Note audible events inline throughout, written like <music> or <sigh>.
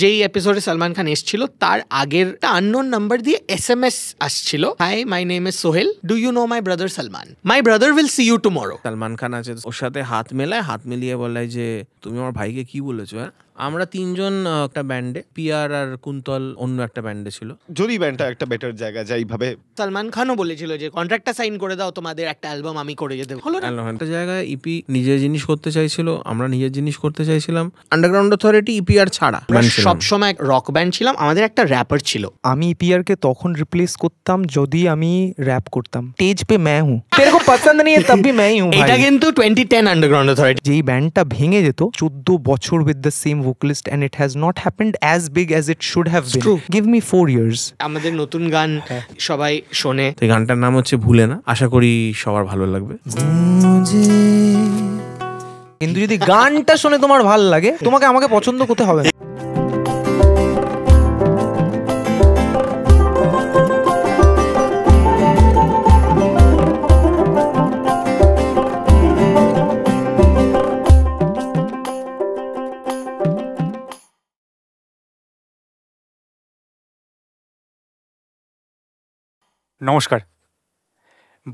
যেই এপিসোডে সালমান খান এসছিল তার আগের আননোন নাম্বার দিয়ে এস এম এস আসছিল hi my name is Sohel do you know my brother Salman my brother will see you tomorrow Salman Khan আছে ওর সাথে হাত মেলায় হাত মিলিয়ে বলে যে তুমি আমার ভাইকে কি বলেছো হ্যাঁ আমরা তিনজন একটা ব্যান্ডে পিয়ার আর কুন্তল অন্য একটা ব্যান্ডে ছিল যদি ব্যান্ডটা একটা বেটার জায়গা ভাবে সালমান খানও বলেছিল যে কন্ট্রাক্টটা সাইন করে দাও তোমাদের একটা অ্যালবাম আমি করে যেতে হলো না একটা জায়গায় ইপি e নিজের জিনিস করতে চাইছিল আমরা নিজের জিনিস করতে চাইছিলাম আন্ডারগ্রাউন্ড অথরিটি ইপি আর ছাড়া সব সময় রক ব্যান্ড ছিলাম আমাদের একটা র্যাপার ছিল আমি আর e কে তখন রিপ্লেস করতাম যদি আমি র‍্যাপ করতাম স্টেজ পে ম্যা हूं तेरे কো পছন্দ নেই তব ভি भी मैं এটা কিন্তু 2010 আন্ডারগ্রাউন্ড অথরিটি যেই ব্যান্ডটা ভেঙে যেত 14 বছর with the same vocalist and it has not happened as big as it should have been. True. Give me four years. আমাদের নতুন গান হ্যাঁ। সবাই শোনে তো গানটার নাম হচ্ছে ভুলে না আশা করি সবার ভালো লাগবে কিন্তু যদি গানটা শুনে তোমার ভাল লাগে তোমাকে আমাকে পছন্দ করতে হবে না নমস্কার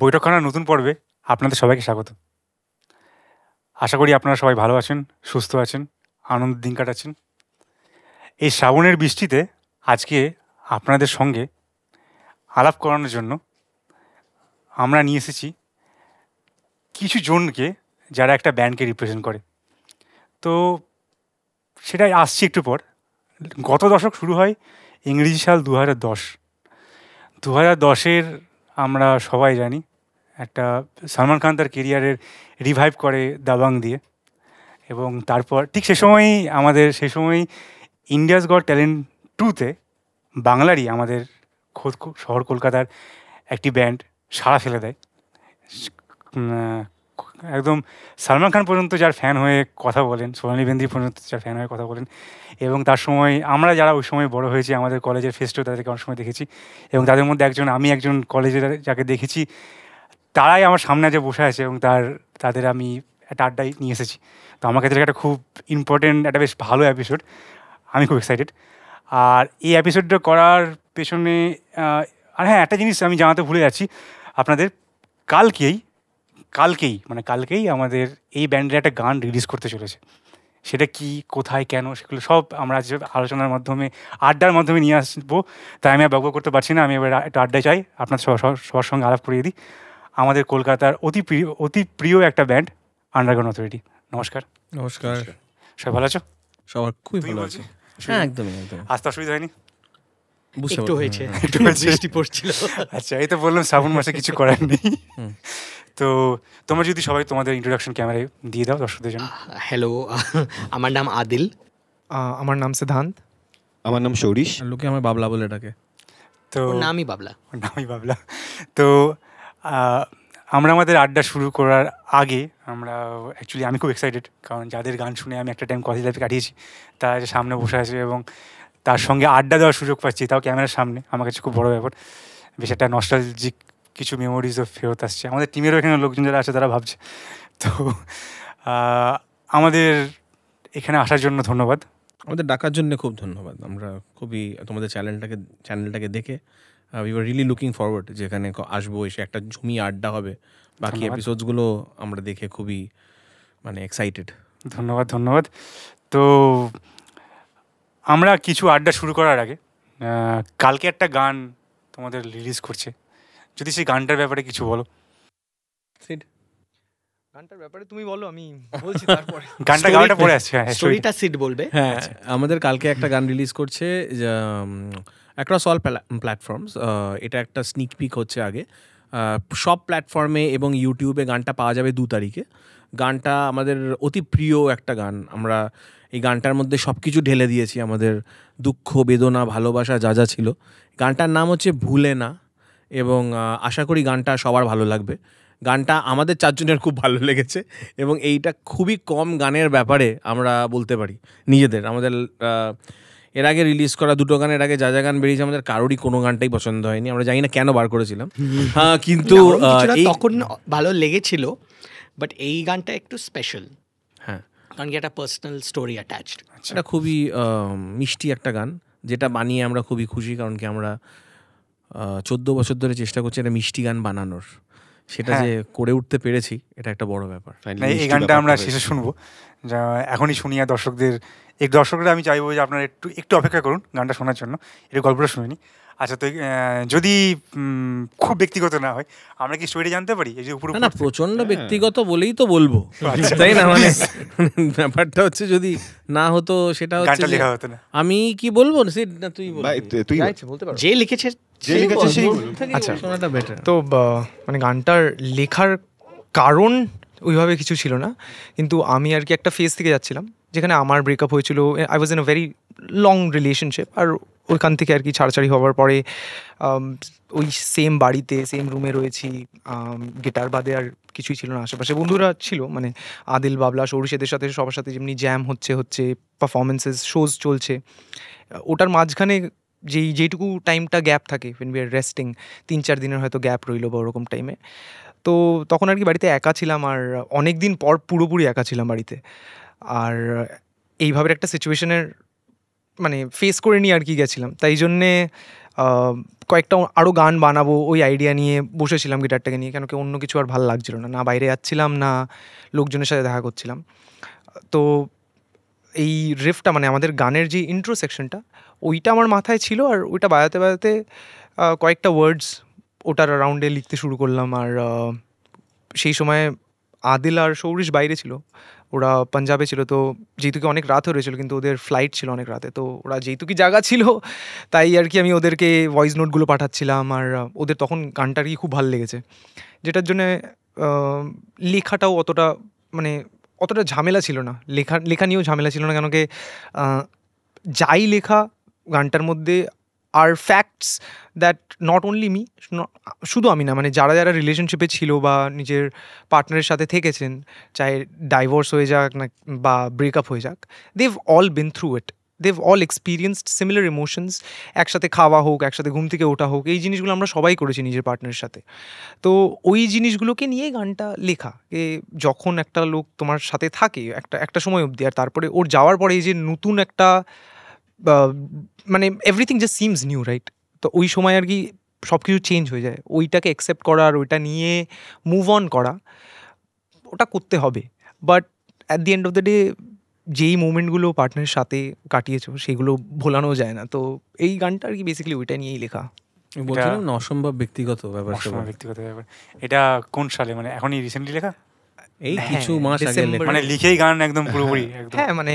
বৈঠকখানা নতুন পর্বে আপনাদের সবাইকে স্বাগত আশা করি আপনারা সবাই ভালো আছেন সুস্থ আছেন আনন্দ দিন কাটাচ্ছেন এই শ্রাবণের বৃষ্টিতে আজকে আপনাদের সঙ্গে আলাপ করানোর জন্য আমরা নিয়ে এসেছি কিছু জনকে যারা একটা ব্যান্ডকে রিপ্রেজেন্ট করে তো সেটাই আসছি একটু পর গত দশক শুরু হয় ইংরেজি সাল দু হাজার দশ দু হাজার দশের আমরা সবাই জানি একটা সালমান খান তার কেরিয়ারের রিভাইভ করে দাবাং দিয়ে এবং তারপর ঠিক সে সময়ই আমাদের সে সময়ই ইন্ডিয়াস গড ট্যালেন্ট টুতে বাংলারই আমাদের খোদ শহর কলকাতার একটি ব্যান্ড সাড়া ফেলে দেয় একদম সালমান খান পর্যন্ত যার ফ্যান হয়ে কথা বলেন সোনালী বেন্দ্রি পর্যন্ত যার ফ্যান হয়ে কথা বলেন এবং তার সময় আমরা যারা ওই সময় বড় হয়েছি আমাদের কলেজের ফেস্টেও তাদেরকে অনেক সময় দেখেছি এবং তাদের মধ্যে একজন আমি একজন কলেজে যাকে দেখেছি তারাই আমার সামনে যে বসে আছে এবং তার তাদের আমি একটা আড্ডায় নিয়ে এসেছি তো আমার কাছে একটা খুব ইম্পর্টেন্ট একটা বেশ ভালো এপিসোড আমি খুব এক্সাইটেড আর এই এপিসোডটা করার পেছনে আর হ্যাঁ একটা জিনিস আমি জানাতে ভুলে যাচ্ছি আপনাদের কালকেই কালকেই মানে কালকেই আমাদের এই ব্যান্ডের একটা গান রিলিজ করতে চলেছে সেটা কি কোথায় কেন সেগুলো সব আমরা আলোচনার মাধ্যমে আড্ডার মাধ্যমে নিয়ে আসবো তাই আমি আর ব্যবহার করতে পারছি না আমি এবার একটা আড্ডায় চাই আপনার সবার সঙ্গে আলাপ করিয়ে দিই আমাদের কলকাতার অতি প্রিয় অতি প্রিয় একটা ব্যান্ড আন্ডারগ্রাউন্ড অথরিটি নমস্কার নমস্কার সবাই ভালো আছো সবার খুবই ভালো আছে হ্যাঁ একদমই একদম আসতে অসুবিধা হয়নি হ্যাঁ, হ্যাঁ। একটু হয়েছে একটু বৃষ্টি পড়ছিল আচ্ছা এই তো বললাম শ্রাবণ মাসে কিছু করার নেই তো তোমরা যদি সবাই তোমাদের ইন্ট্রোডাকশন ক্যামেরায় দিয়ে দাও দর্শকদের জন্য হ্যালো <laughs> আমার নাম আদিল আমার নাম সিদ্ধান্ত আমার নাম সৌরিশ লোকে আমার বাবলা বলে ডাকে তো নামই বাবলা নামই বাবলা তো আমরা আমাদের আড্ডা শুরু করার আগে আমরা অ্যাকচুয়ালি আমি খুব এক্সাইটেড কারণ যাদের গান শুনে আমি একটা টাইম কলেজ লাইফে কাটিয়েছি তারা সামনে বসে আছে এবং তার সঙ্গে আড্ডা দেওয়ার সুযোগ পাচ্ছি তাও ক্যামেরার সামনে আমার কাছে খুব বড় ব্যাপার বেশ একটা নস্টালজিক কিছু মেমোরিজও ফেরত আসছে আমাদের টিমেরও এখানে লোকজন যারা আছে তারা ভাবছে তো আমাদের এখানে আসার জন্য ধন্যবাদ আমাদের ডাকার জন্য খুব ধন্যবাদ আমরা খুবই তোমাদের চ্যানেলটাকে চ্যানেলটাকে দেখে we are really looking forward যেখানে আসবো এসে একটা জমি আড্ডা হবে বাকি এপিসোডসগুলো আমরা দেখে খুবই মানে এক্সাইটেড ধন্যবাদ ধন্যবাদ তো আমরা কিছু আড্ডা শুরু করার আগে কালকে একটা গান তোমাদের রিলিজ করছে যদি সেই গানটার ব্যাপারে কিছু বলো গানটার ব্যাপারে তুমি বলো আমি <laughs> বলছি গানটা গানটা পড়ে স্টোরিটা হ্যাঁ, হ্যাঁ, সিড বলবে হ্যাঁ, আচ্ছা, হ্যাঁ আমাদের কালকে একটা গান রিলিজ করছে অ্যাক্রস অল প্ল্যাটফর্মস এটা একটা স্নিক পিক হচ্ছে আগে সব প্ল্যাটফর্মে এবং ইউটিউবে গানটা পাওয়া যাবে দু তারিখে গানটা আমাদের অতি প্রিয় একটা গান আমরা এই গানটার মধ্যে সব কিছু ঢেলে দিয়েছি আমাদের দুঃখ বেদনা ভালোবাসা যা যা ছিল গানটার নাম হচ্ছে ভুলে না এবং আশা করি গানটা সবার ভালো লাগবে গানটা আমাদের চারজনের খুব ভালো লেগেছে এবং এইটা খুবই কম গানের ব্যাপারে আমরা বলতে পারি নিজেদের আমাদের এর আগে রিলিজ করা দুটো গানের আগে যা যা গান বেরিয়েছে আমাদের কারোরই কোনো গানটাই পছন্দ হয়নি আমরা জানি না কেন বার করেছিলাম কিন্তু তখন ভালো লেগেছিল বাট এই গানটা একটু স্পেশাল হ্যাঁ কারণ কি একটা পার্সোনাল স্টোরি অ্যাটাচড এটা খুবই মিষ্টি একটা গান যেটা বানিয়ে আমরা খুবই খুশি কারণ কি আমরা চোদ্দ বছর ধরে চেষ্টা করছি একটা মিষ্টি গান বানানোর সেটা হ্যাঁ। যে করে উঠতে পেরেছি এটা একটা বড় ব্যাপার এই গানটা আমরা শেষে শুনবো যা এখনই শুনিয়া দর্শকদের এই দর্শকরা আমি চাইবো যে আপনারা একটু একটু অপেক্ষা করুন গানটা শোনার জন্য এটা গল্পটা শুনিনি আচ্ছা তো যদি খুব ব্যক্তিগত না হয় আমরা কি স্টোরি জানতে পারি এই যে উপরে না প্রচন্ড হ্যাঁ। ব্যক্তিগত বলেই তো বলবো আচ্ছা। তাই না মানে ব্যাপারটা হচ্ছে যদি না হতো সেটা হচ্ছে লেখা হতো না আমি কি বলবো তুই তুই বলতে পারো যে লিখেছে সেই কাছে আচ্ছা, তো মানে গানটার লেখার কারণ ওইভাবে কিছু ছিল না কিন্তু আমি আর কি একটা ফেজ থেকে যাচ্ছিলাম যেখানে আমার ব্রেকআপ হয়েছিল I was in a very long relationship আর ওইখান থেকে আর কি ছাড়াছাড়ি হওয়ার পরে ওই সেম বাড়িতে সেম রুমে রয়েছি গিটার বাদে আর কিছুই ছিল না আশেপাশে বন্ধুরা ছিল মানে আদিল বাবলা সৌরিষেদের সাথে সবার সাথে যেমনি জ্যাম হচ্ছে হচ্ছে পারফরমেন্সেস শোজ চলছে ওটার মাঝখানে যেই যেইটুকু টাইমটা গ্যাপ থাকে ওয়েন বি আর রেস্টিং তিন চার দিনের হয়তো গ্যাপ রইলো বা ওরকম টাইমে তো তখন আর কি বাড়িতে একা ছিলাম আর অনেক দিন পর পুরোপুরি একা ছিলাম বাড়িতে আর এইভাবে একটা সিচুয়েশনের মানে ফেস করে নিয়ে আর কি গেছিলাম তাই জন্যে কয়েকটা আরও গান বানাবো ওই আইডিয়া নিয়ে বসেছিলাম গিটারটাকে নিয়ে কেন কি অন্য কিছু আর ভালো লাগছিল না না বাইরে যাচ্ছিলাম না লোকজনের সাথে দেখা করছিলাম তো এই রিফটা মানে আমাদের গানের যে ইন্ট্রো সেকশনটা ওইটা আমার মাথায় ছিল আর ওইটা বাজাতে বাজাতে কয়েকটা ওয়ার্ডস ওটার রাউন্ডে লিখতে শুরু করলাম আর সেই সময় আদিল আর সৌরিশ বাইরে ছিল ওরা পাঞ্জাবে ছিল তো যেহেতুকি অনেক রাত হয়েছিল কিন্তু ওদের ফ্লাইট ছিল অনেক রাতে তো ওরা যেহেতুকি জায়গা ছিল তাই আর কি আমি ওদেরকে ভয়েস নোটগুলো পাঠাচ্ছিলাম আর ওদের তখন গানটা আর কি খুব ভালো লেগেছে যেটার জন্যে লেখাটাও অতটা মানে অতটা ঝামেলা ছিল না লেখা লেখা নিয়েও ঝামেলা ছিল না কেন কি যাই লেখা গানটার মধ্যে আর facts that not only me শুধু আমি না মানে যারা যারা রিলেশনশিপে ছিল বা নিজের পার্টনারের সাথে থেকেছেন চাই ডাইভোর্স হয়ে যাক না বা ব্রেকআপ হয়ে যাক they all been through it they all experienced similar emotions একসাথে খাওয়া হোক একসাথে ঘুম থেকে ওঠা হোক এই জিনিসগুলো আমরা সবাই করেছি নিজের পার্টনারের সাথে তো ওই জিনিসগুলোকে নিয়ে গানটা লেখা এ যখন একটা লোক তোমার সাথে থাকে একটা একটা সময় অবধি আর তারপরে ওর যাওয়ার পরে এই যে নতুন একটা মানে everything just seems new right তো ওই সময় আর কি সব কিছু চেঞ্জ হয়ে যায় ওইটাকে অ্যাকসেপ্ট করা আর ওইটা নিয়ে মুভ অন করা ওটা করতে হবে but at the end of the day যেই মুমেন্টগুলো পার্টনারের সাথে কাটিয়েছ সেগুলো ভোলানো যায় না তো এই গানটা আর কি বেসিক্যালি ওইটা নিয়েই লেখা অসম্ভব ব্যক্তিগত ব্যাপার ব্যক্তিগত ব্যাপার এটা কোন সালে মানে এখনই রিসেন্টলি লেখা এই হ্যাঁ, কিছু মাস আগে মানে লিখেই গান একদম পুরোপুরি হ্যাঁ, হ্যাঁ মানে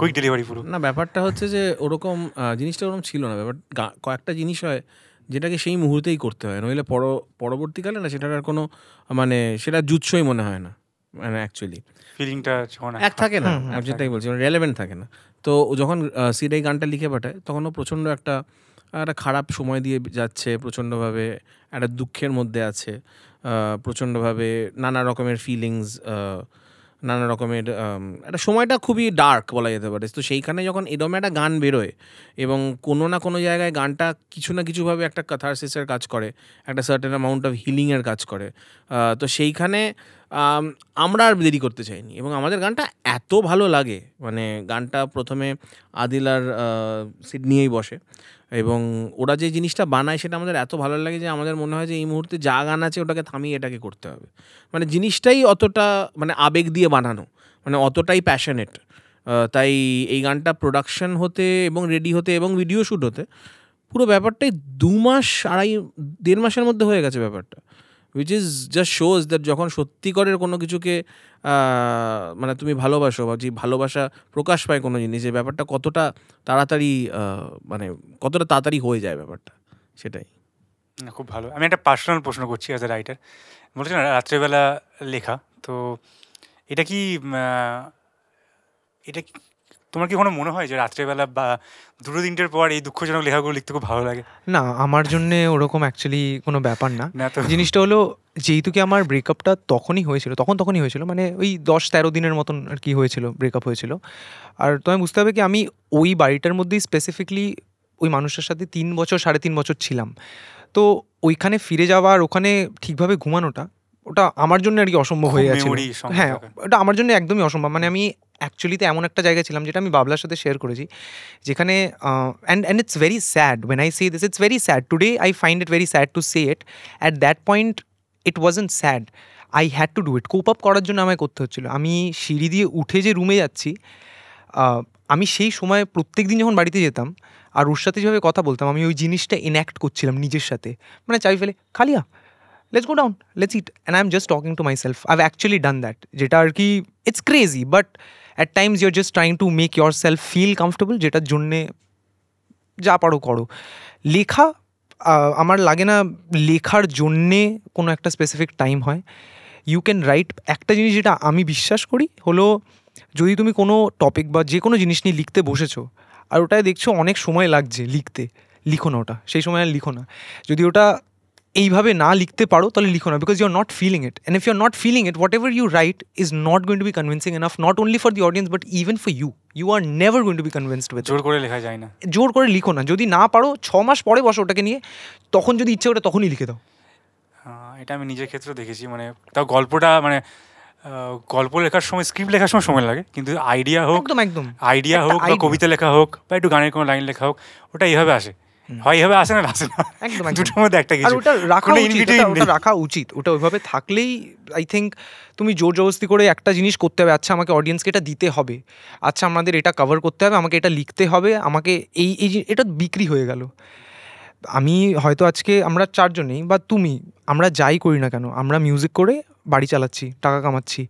কুইক ডেলিভারি পুরো না ব্যাপারটা হচ্ছে যে ওরকম জিনিসটা ওরকম ছিল না ব্যাপার কয়েকটা জিনিস হয় যেটাকে সেই মুহূর্তেই করতে হয় নইলে পর পরবর্তীকালে না সেটার আর কোনো মানে সেটা জুৎসই মনে হয় না মানে অ্যাকচুয়ালি ফিলিংটা এক থাকে না আমি যেটাই বলছি রেলেভেন্ট মানে থাকে না তো যখন সিডাই গানটা লিখে পাঠায় তখনও প্রচণ্ড একটা একটা খারাপ সময় দিয়ে যাচ্ছে প্রচণ্ডভাবে একটা দুঃখের মধ্যে আছে প্রচণ্ডভাবে নানা রকমের ফিলিংস নানা রকমের একটা সময়টা খুবই ডার্ক বলা যেতে পারে তো সেইখানে যখন এরম একটা গান বেরোয় এবং কোনো না কোনো জায়গায় গানটা কিছু না কিছুভাবে একটা কাথারসিসের কাজ করে একটা সার্টেন অ্যামাউন্ট অফ হিলিংয়ের কাজ করে তো সেইখানে আমরা আর দেরি করতে চাইনি এবং আমাদের গানটা এত ভালো লাগে মানে গানটা প্রথমে আদিলার সিডনিয়েই বসে এবং ওরা যে জিনিসটা বানায় সেটা আমাদের এত ভালো লাগে যে আমাদের মনে হয় যে এই মুহূর্তে যা গান আছে ওটাকে থামিয়ে এটাকে করতে হবে মানে জিনিসটাই অতটা মানে আবেগ দিয়ে বানানো মানে অতটাই প্যাশনেট তাই এই গানটা প্রোডাকশন হতে এবং রেডি হতে এবং ভিডিও শ্যুট হতে পুরো ব্যাপারটাই দু মাস আড়াই দেড় মাসের মধ্যে হয়ে গেছে ব্যাপারটা which is just shows that যখন সত্যিকারের কোনো কিছুকে মানে তুমি ভালোবাসো বা যে ভালোবাসা প্রকাশ পায় কোনো যে ব্যাপারটা কতটা তাড়াতাড়ি মানে কতটা তাড়াতাড়ি হয়ে যায় ব্যাপারটা সেটাই খুব ভালো আমি একটা পার্সোনাল প্রশ্ন করছি অ্যাজ এ রাইটার বলছি না রাত্রেবেলা লেখা তো এটা কি এটা তোমার কি কোনো মনে হয় যে রাত্রেবেলা বা দুটো তিনটের পর এই দুঃখজনক লেখাগুলো লিখতে খুব ভালো লাগে না আমার জন্য ওরকম অ্যাকচুয়ালি কোনো ব্যাপার না জিনিসটা হলো যেহেতু কি আমার ব্রেকআপটা তখনই হয়েছিল তখন তখনই হয়েছিল মানে ওই দশ তেরো দিনের মতন আর কি হয়েছিল ব্রেকআপ হয়েছিল আর তুমি বুঝতে হবে কি আমি ওই বাড়িটার মধ্যেই স্পেসিফিকলি ওই মানুষটার সাথে তিন বছর সাড়ে তিন বছর ছিলাম তো ওইখানে ফিরে যাওয়া আর ওখানে ঠিকভাবে ঘুমানোটা ওটা আমার জন্য আর কি অসম্ভব হয়ে গেছে হ্যাঁ ওটা আমার জন্য একদমই অসম্ভব মানে আমি অ্যাকচুয়ালিতে এমন একটা জায়গায় ছিলাম যেটা আমি বাবলার সাথে শেয়ার করেছি যেখানে and and it's very sad when I see this it's very sad today I find it very sad to say it at that point it wasn't sad I had to do it cope up করার জন্য আমায় করতে হচ্ছিলো আমি সিঁড়ি দিয়ে উঠে যে রুমে যাচ্ছি আমি সেই সময় প্রত্যেক দিন যখন বাড়িতে যেতাম আর ওর সাথে যেভাবে কথা বলতাম আমি ওই জিনিসটা এনঅ্যাক্ট করছিলাম নিজের সাথে মানে চাই ফেলে খালিয়া let's go down let's eat and I am just talking to myself I actually done that যেটা আর কি it's crazy but at times you're just trying to make yourself feel comfortable যেটার জন্যে যা পারো করো লেখা আমার লাগে না লেখার জন্যে কোনো একটা স্পেসিফিক টাইম হয় ইউ ক্যান রাইট একটা জিনিস যেটা আমি বিশ্বাস করি হলো যদি তুমি কোনো টপিক বা যে কোনো জিনিস নিয়ে লিখতে বসেছো আর ওটায় দেখছো অনেক সময় লাগছে লিখতে লিখো না ওটা সেই সময় আর লিখো না যদি ওটা এইভাবে না লিখতে পারো তাহলে লিখো না because you are not feeling it and if you are not feeling it whatever you write is not going to be convincing enough not only for the audience but even for you you are never going to be convinced with জোর করে লেখা যায় না জোর করে লিখো না যদি না পারো ছ মাস পরে বসো ওটাকে নিয়ে তখন যদি ইচ্ছে ওটা তখনই লিখে দাও এটা আমি নিজের ক্ষেত্রে দেখেছি মানে তাও গল্পটা মানে গল্প লেখার সময় স্ক্রিপ্ট লেখার সময় সময় লাগে কিন্তু আইডিয়া হোক একদম একদম আইডিয়া হোক বা কবিতা লেখা হোক বা একটু গানের কোনো লাইন লেখা হোক ওটা এইভাবে আসে হয় এভাবে আসে না আসে না একদম দুটোর মধ্যে একটা কিছু ওটা রাখা উচিত ওটা রাখা উচিত ওটা ওইভাবে থাকলেই আই থিঙ্ক তুমি জোর জবরদস্তি করে একটা জিনিস করতে হবে আচ্ছা আমাকে অডিয়েন্সকে এটা দিতে হবে আচ্ছা আমাদের এটা কভার করতে হবে আমাকে এটা লিখতে হবে আমাকে এই এই এটা বিক্রি হয়ে গেল আমি হয়তো আজকে আমরা চারজনেই বা তুমি আমরা যাই করি না কেন আমরা মিউজিক করে বাড়ি চালাচ্ছি টাকা কামাচ্ছি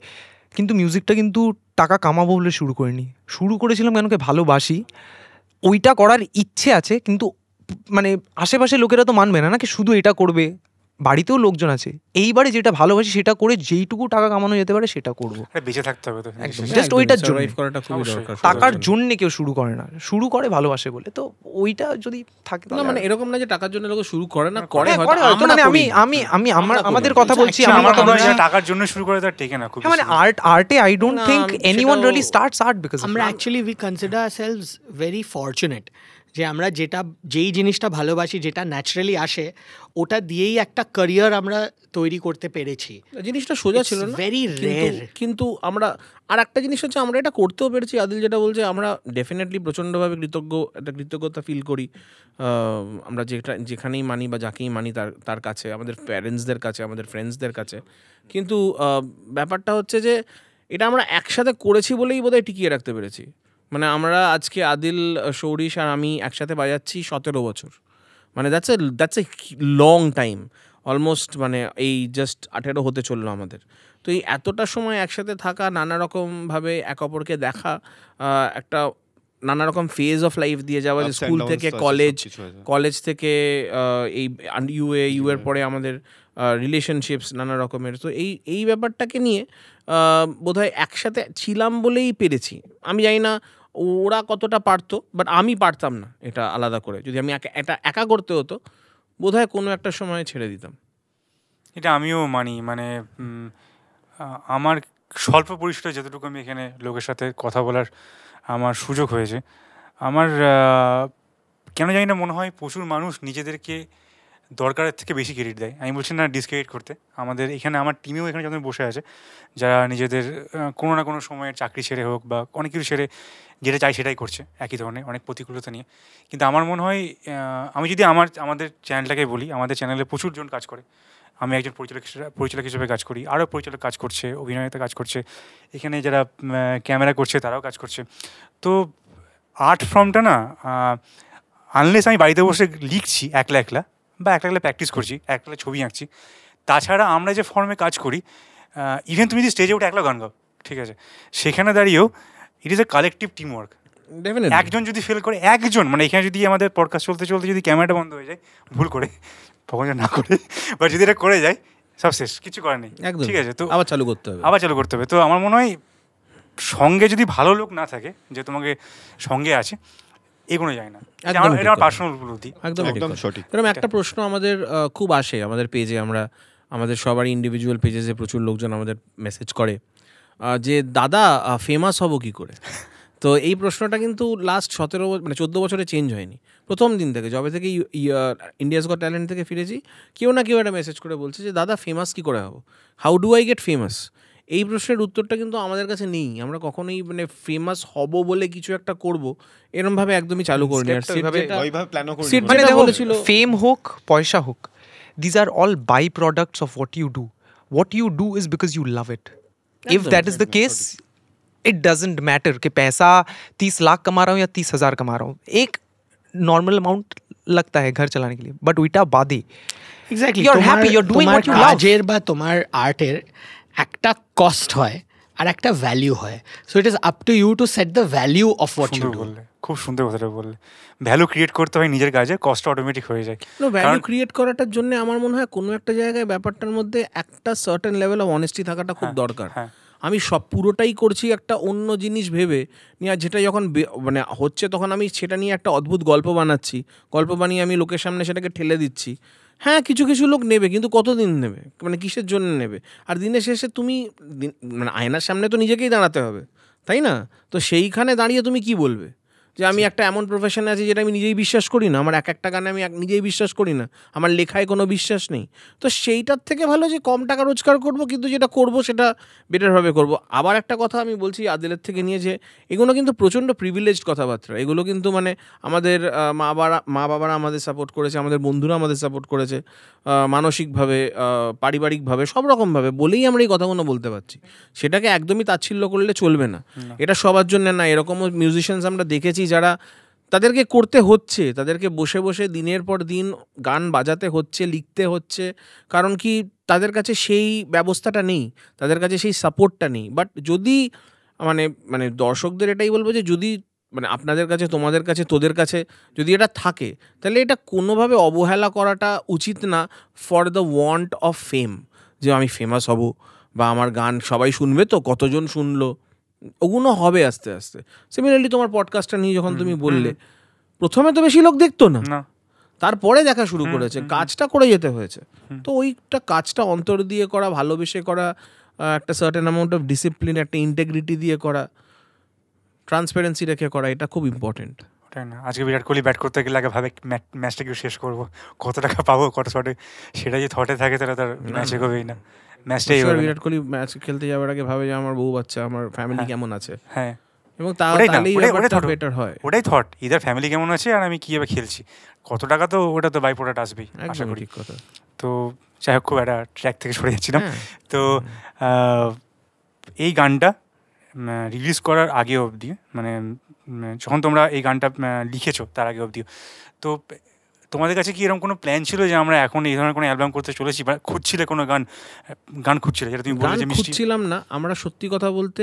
কিন্তু মিউজিকটা কিন্তু টাকা কামাবো বলে শুরু করিনি শুরু করেছিলাম কেন কে ভালোবাসি ওইটা করার ইচ্ছে আছে কিন্তু মানে আশেপাশে লোকেরা তো মানবে না নাকি শুধু এটা করবে বাড়িতেও লোকজন আছে এইবারে যেটা ভালোবাসি সেটা করে যেইটুকু টাকা কামানো যেতে পারে সেটা করবো হ্যাঁ, বেঁচে থাকতে হবে তো জাস্ট ওইটার জন্য টাকার জন্য কেউ শুরু করে না শুরু করে ভালোবাসে বলে তো ওইটা যদি থাকে না মানে এরকম না যে টাকার জন্য লোক শুরু করে না করে হ্যাঁ, হয়তো মানে আমি আমি আমি আমার আমাদের কথা আচ্ছা, বলছি আচ্ছা, আমার কথা বলছি হ্যাঁ, টাকার জন্য শুরু করে তার টেকে না খুব মানে আর্ট আর্টে I don't think anyone really starts art because আমরা actually we consider ourselves very fortunate যে আমরা যেটা যেই জিনিসটা ভালোবাসি যেটা ন্যাচারালি আসে ওটা দিয়েই একটা ক্যারিয়ার আমরা তৈরি করতে পেরেছি জিনিসটা সোজা ছিল না ভেরি রেয়ার কিন্তু আমরা আর একটা জিনিস হচ্ছে আমরা এটা করতেও পেরেছি আদিল যেটা বলছে আমরা ডেফিনেটলি প্রচণ্ডভাবে কৃতজ্ঞ একটা কৃতজ্ঞতা ফিল করি আমরা যেটা যেখানেই মানি বা যাকেই মানি তার তার কাছে আমাদের প্যারেন্টসদের কাছে আমাদের ফ্রেন্ডসদের কাছে কিন্তু ব্যাপারটা হচ্ছে যে এটা আমরা একসাথে করেছি বলেই বোধহয় টিকিয়ে রাখতে পেরেছি মানে আমরা আজকে আদিল সৌরিশ আর আমি একসাথে বাজাচ্ছি সতেরো বছর মানে that's a that's a long time almost মানে এই জাস্ট আঠেরো হতে চললো আমাদের তো এই এতটা সময় একসাথে থাকা নানা রকমভাবে এক অপরকে দেখা একটা নানা রকম ফেজ অফ লাইফ দিয়ে যাওয়া যে স্কুল থেকে কলেজ কলেজ থেকে এই ইউএ ইউ এর পরে আমাদের রিলেশনশিপস নানা রকমের তো এই এই ব্যাপারটাকে নিয়ে বোধহয় একসাথে ছিলাম বলেই পেরেছি আমি জানি না ওরা কতটা পারতো বাট আমি পারতাম না এটা আলাদা করে যদি আমি এটা একা করতে হতো বোধ হয় কোনো একটা সময় ছেড়ে দিতাম এটা আমিও মানি মানে আমার স্বল্প পরিসরে যতটুকু আমি এখানে লোকের সাথে কথা বলার আমার সুযোগ হয়েছে আমার কেন জানি না মনে হয় প্রচুর মানুষ নিজেদেরকে দরকারের থেকে বেশি ক্রেডিট দেয় আমি বলছি না ডিসক্রেডিট করতে আমাদের এখানে আমার টিমেও এখানে যখন বসে আছে যারা নিজেদের কোনো না কোনো সময়ের চাকরি ছেড়ে হোক বা অনেক কিছু ছেড়ে যেটা চাই সেটাই করছে একই ধরনের অনেক প্রতিকূলতা নিয়ে কিন্তু আমার মনে হয় আমি যদি আমার আমাদের চ্যানেলটাকে বলি আমাদের চ্যানেলে প্রচুর জন কাজ করে আমি একজন পরিচালক পরিচালক হিসেবে কাজ করি আরও পরিচালক কাজ করছে অভিনয়তা কাজ করছে এখানে যারা ক্যামেরা করছে তারাও কাজ করছে তো আর্ট ফর্মটা না আনলেস আমি বাড়িতে বসে লিখছি একলা একলা বা একটা গেলে প্র্যাকটিস করছি একটা ছবি আঁকছি তাছাড়া আমরা যে ফর্মে কাজ করি ইভেন তুমি যদি স্টেজে উঠে একলা গান গাও ঠিক আছে সেখানে দাঁড়িয়েও it is a collective team work একজন যদি ফেল করে একজন মানে এখানে যদি আমাদের পডকাস্ট চলতে চলতে যদি ক্যামেরাটা বন্ধ হয়ে যায় ভুল করে ভগবান না করে বা যদি এটা করে যায় সব শেষ কিছু করার নেই ঠিক আছে তো আবার চালু করতে হবে আবার চালু করতে হবে তো আমার মনে হয় সঙ্গে যদি ভালো লোক না থাকে যে তোমাকে সঙ্গে আছে এগোনো যায় না একটা হ্যাঁ। প্রশ্ন আমাদের খুব আসে আমাদের পেজে আমরা আমাদের সবার ইন্ডিভিজুয়াল যে প্রচুর লোকজন আমাদের মেসেজ করে যে দাদা ফেমাস হব কি করে তো এই প্রশ্নটা কিন্তু লাস্ট সতেরো মানে চোদ্দ বছরে চেঞ্জ হয়নি প্রথম দিন থেকে যবে থেকে ইন্ডিয়াস গট ট্যালেন্ট থেকে ফিরেছি কেউ না কেউ একটা মেসেজ করে বলছে যে দাদা ফেমাস কী করে হবো how do I get famous এই প্রশ্নের উত্তরটা কিন্তু আমাদের কাছে নেই আমরা কখনোই মানে फेमस হব বলে কিছু একটা করব এমন ভাবে একদমই চালু করিনি আসলে এইভাবে বয়ভাব প্ল্যান করি ফেম হুক পয়সা হুক this are all by products of what you do what you do is because you love it if that is the case it doesn't matter কে পয়সা 30 লাখ कमा रहा हूं या 30000 कमा रहा हूं एक नॉर्मल अमाउंट लगता है घर चलाने के लिए बट উইটা বাদি exactly you are happy you are doing what you love জারবা তোমার আর্ট এর একটা কস্ট হয় আর একটা ভ্যালিউ হয় so it is up to you to set the value of what you do খুব সুন্দর কথাটা বললে ভ্যালু ক্রিয়েট করতে হয় নিজের কাজে কস্ট অটোমেটিক হয়ে যায় নো ভ্যালু ক্রিয়েট করাটার জন্য আমার মনে হয় কোনো একটা জায়গায় ব্যাপারটার মধ্যে একটা সার্টেন লেভেল অফ অনেস্টি থাকাটা খুব হ্যাঁ, দরকার হ্যাঁ। আমি সব পুরোটাই করছি একটা অন্য জিনিস ভেবে নিয়ে যেটা যখন মানে হচ্ছে তখন আমি সেটা নিয়ে একটা অদ্ভুত গল্প বানাচ্ছি গল্প বানিয়ে আমি লোকের সামনে সেটাকে ঠেলে দিচ্ছি হ্যাঁ কিছু কিছু লোক নেবে কিন্তু কতদিন নেবে মানে কিসের জন্য নেবে আর দিনের শেষে তুমি মানে আয়নার সামনে তো নিজেকেই দাঁড়াতে হবে তাই না তো সেইখানে দাঁড়িয়ে তুমি কি বলবে যে আমি আচ্ছা। একটা এমন প্রফেশনে আছি যেটা আমি নিজেই বিশ্বাস করি না আমার এক একটা গানে আমি নিজেই বিশ্বাস করি না আমার লেখায় কোনো বিশ্বাস নেই তো সেইটার থেকে ভালো যে কম টাকা রোজগার করব কিন্তু যেটা করব সেটা বেটারভাবে করব আবার একটা কথা আমি বলছি আদেলের থেকে নিয়ে যে এগুলো কিন্তু প্রচণ্ড প্রিভিলেজড কথাবার্তা এগুলো কিন্তু মানে আমাদের মা বাবা মা বাবারা আমাদের সাপোর্ট করেছে আমাদের বন্ধুরা আমাদের সাপোর্ট করেছে মানসিকভাবে পারিবারিকভাবে সব রকমভাবে বলেই আমরা এই কথাগুলো বলতে পারছি সেটাকে একদমই তাচ্ছিল্য করলে চলবে না এটা সবার জন্য না এরকমও মিউজিশিয়ানস আমরা দেখেছি দেখেছি যারা তাদেরকে করতে হচ্ছে তাদেরকে বসে বসে দিনের পর দিন গান বাজাতে হচ্ছে লিখতে হচ্ছে কারণ কি তাদের কাছে সেই ব্যবস্থাটা নেই তাদের কাছে সেই সাপোর্টটা নেই বাট যদি মানে মানে দর্শকদের এটাই বলবো যে যদি মানে আপনাদের কাছে তোমাদের কাছে তোদের কাছে যদি এটা থাকে তাহলে এটা কোনোভাবে অবহেলা করাটা উচিত না for the want of fame যে আমি ফেমাস হব বা আমার গান সবাই শুনবে তো কতজন শুনলো ওগুলো হবে আস্তে আস্তে সিমিলারলি তোমার পডকাস্টটা নিয়ে যখন তুমি বললে প্রথমে তো বেশি লোক দেখতো না তারপরে দেখা শুরু করেছে কাজটা করে যেতে হয়েছে তো ওইটা কাজটা অন্তর দিয়ে করা ভালোবেসে করা একটা সার্টেন অ্যামাউন্ট অফ ডিসিপ্লিন একটা ইন্টেগ্রিটি দিয়ে করা ট্রান্সপারেন্সি রেখে করা এটা খুব ইম্পর্টেন্ট না আজকে বিরাট কোহলি ব্যাট করতে গেলে আগে ভাবে ম্যাচটা কেউ শেষ করবো কত টাকা পাবো কত শটে সেটা যে থটে থাকে তাহলে তার ম্যাচে এগোবেই না ম্যাচটা ম্যাচটাই বিরাট কোহলি ম্যাচ খেলতে যাওয়ার আগে ভাবে যে আমার বউ বাচ্চা আমার ফ্যামিলি কেমন আছে হ্যাঁ এবং তাহলেই ওটা বেটার হয় ওটাই থট ইদার ফ্যামিলি কেমন আছে আর আমি কিভাবে খেলছি কত টাকা তো ওটা তো বাই প্রোডাক্ট আসবেই আশা করি কথা তো যাই হোক খুব একটা ট্র্যাক থেকে সরে যাচ্ছিলাম হ্যাঁ। তো এই গানটা রিলিজ করার আগে অবধি মানে যখন তোমরা এই গানটা লিখেছো তার আগে অবধিও তো তোমাদের কাছে কি এরকম কোনো প্ল্যান ছিল যে আমরা এখন এই ধরনের কোনো অ্যালবাম করতে চলেছি বা খুঁজছিলে কোনো গান গান খুঁজছিলে যেটা তুমি বললে যে খুঁজছিলাম না আমরা সত্যি কথা বলতে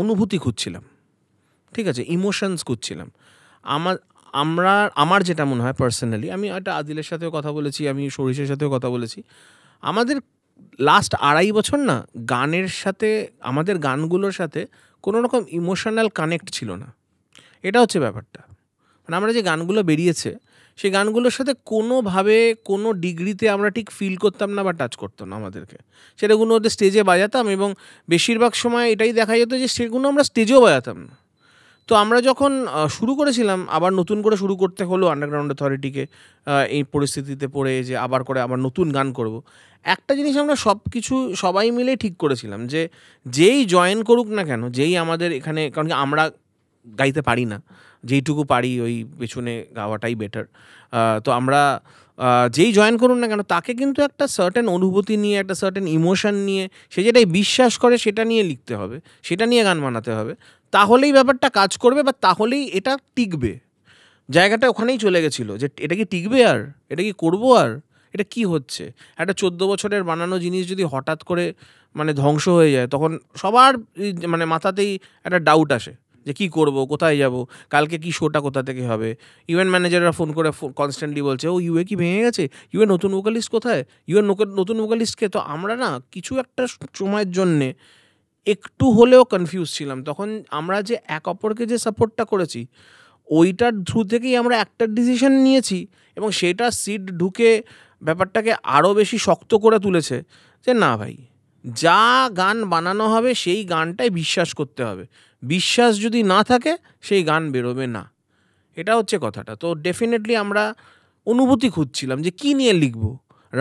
অনুভূতি খুঁজছিলাম ঠিক আছে ইমোশনস খুঁজছিলাম আমার আমরা আমার যেটা মনে হয় পার্সোনালি আমি একটা আদিলের সাথেও কথা বলেছি আমি সরিষের সাথেও কথা বলেছি আমাদের লাস্ট আড়াই বছর না গানের সাথে আমাদের গানগুলোর সাথে কোনো রকম ইমোশনাল কানেক্ট ছিল না এটা হচ্ছে ব্যাপারটা মানে আমরা যে গানগুলো বেরিয়েছে সেই গানগুলোর সাথে কোনোভাবে কোনো ডিগ্রিতে আমরা ঠিক ফিল করতাম না বা টাচ করতো না আমাদেরকে সেটাগুলো ওদের স্টেজে বাজাতাম এবং বেশিরভাগ সময় এটাই দেখা যেত যে সেগুলো আমরা স্টেজেও বাজাতাম না তো আমরা যখন শুরু করেছিলাম আবার নতুন করে শুরু করতে হলো আন্ডারগ্রাউন্ড অথরিটিকে এই পরিস্থিতিতে পড়ে যে আবার করে আবার নতুন গান করব। একটা জিনিস আমরা সব কিছু সবাই মিলে ঠিক করেছিলাম যে যেই জয়েন করুক না কেন যেই আমাদের এখানে কারণ কি আমরা গাইতে পারি না যেইটুকু পারি ওই পেছনে গাওয়াটাই বেটার তো আমরা যেই জয়েন করুন না কেন তাকে কিন্তু একটা সার্টেন অনুভূতি নিয়ে একটা সার্টেন ইমোশন নিয়ে সে যেটাই বিশ্বাস করে সেটা নিয়ে লিখতে হবে সেটা নিয়ে গান বানাতে হবে তাহলেই ব্যাপারটা কাজ করবে বা তাহলেই এটা টিকবে জায়গাটা ওখানেই চলে গেছিলো যে এটা কি টিকবে আর এটা কি করবো আর এটা কি হচ্ছে একটা চোদ্দ বছরের বানানো জিনিস যদি হঠাৎ করে মানে ধ্বংস হয়ে যায় তখন সবার মানে মাথাতেই একটা ডাউট আসে যে কি করব কোথায় যাব কালকে কি শোটা কোথা থেকে হবে ইভেন্ট ম্যানেজাররা ফোন করে কনস্ট্যান্টলি বলছে ও ইউএ কি ভেঙে গেছে ইউএ নতুন ভোকালিস্ট কোথায় ইউএ নতুন ভোকালিস্টকে তো আমরা না কিছু একটা সময়ের জন্যে একটু হলেও কনফিউজ ছিলাম তখন আমরা যে এক অপরকে যে সাপোর্টটা করেছি ওইটার থ্রু থেকেই আমরা একটা ডিসিশন নিয়েছি এবং সেটা সিট ঢুকে ব্যাপারটাকে আরও বেশি শক্ত করে তুলেছে যে না ভাই যা গান বানানো হবে সেই গানটাই বিশ্বাস করতে হবে বিশ্বাস যদি না থাকে সেই গান বেরোবে না এটা হচ্ছে কথাটা তো ডেফিনেটলি আমরা অনুভূতি খুঁজছিলাম যে কি নিয়ে লিখব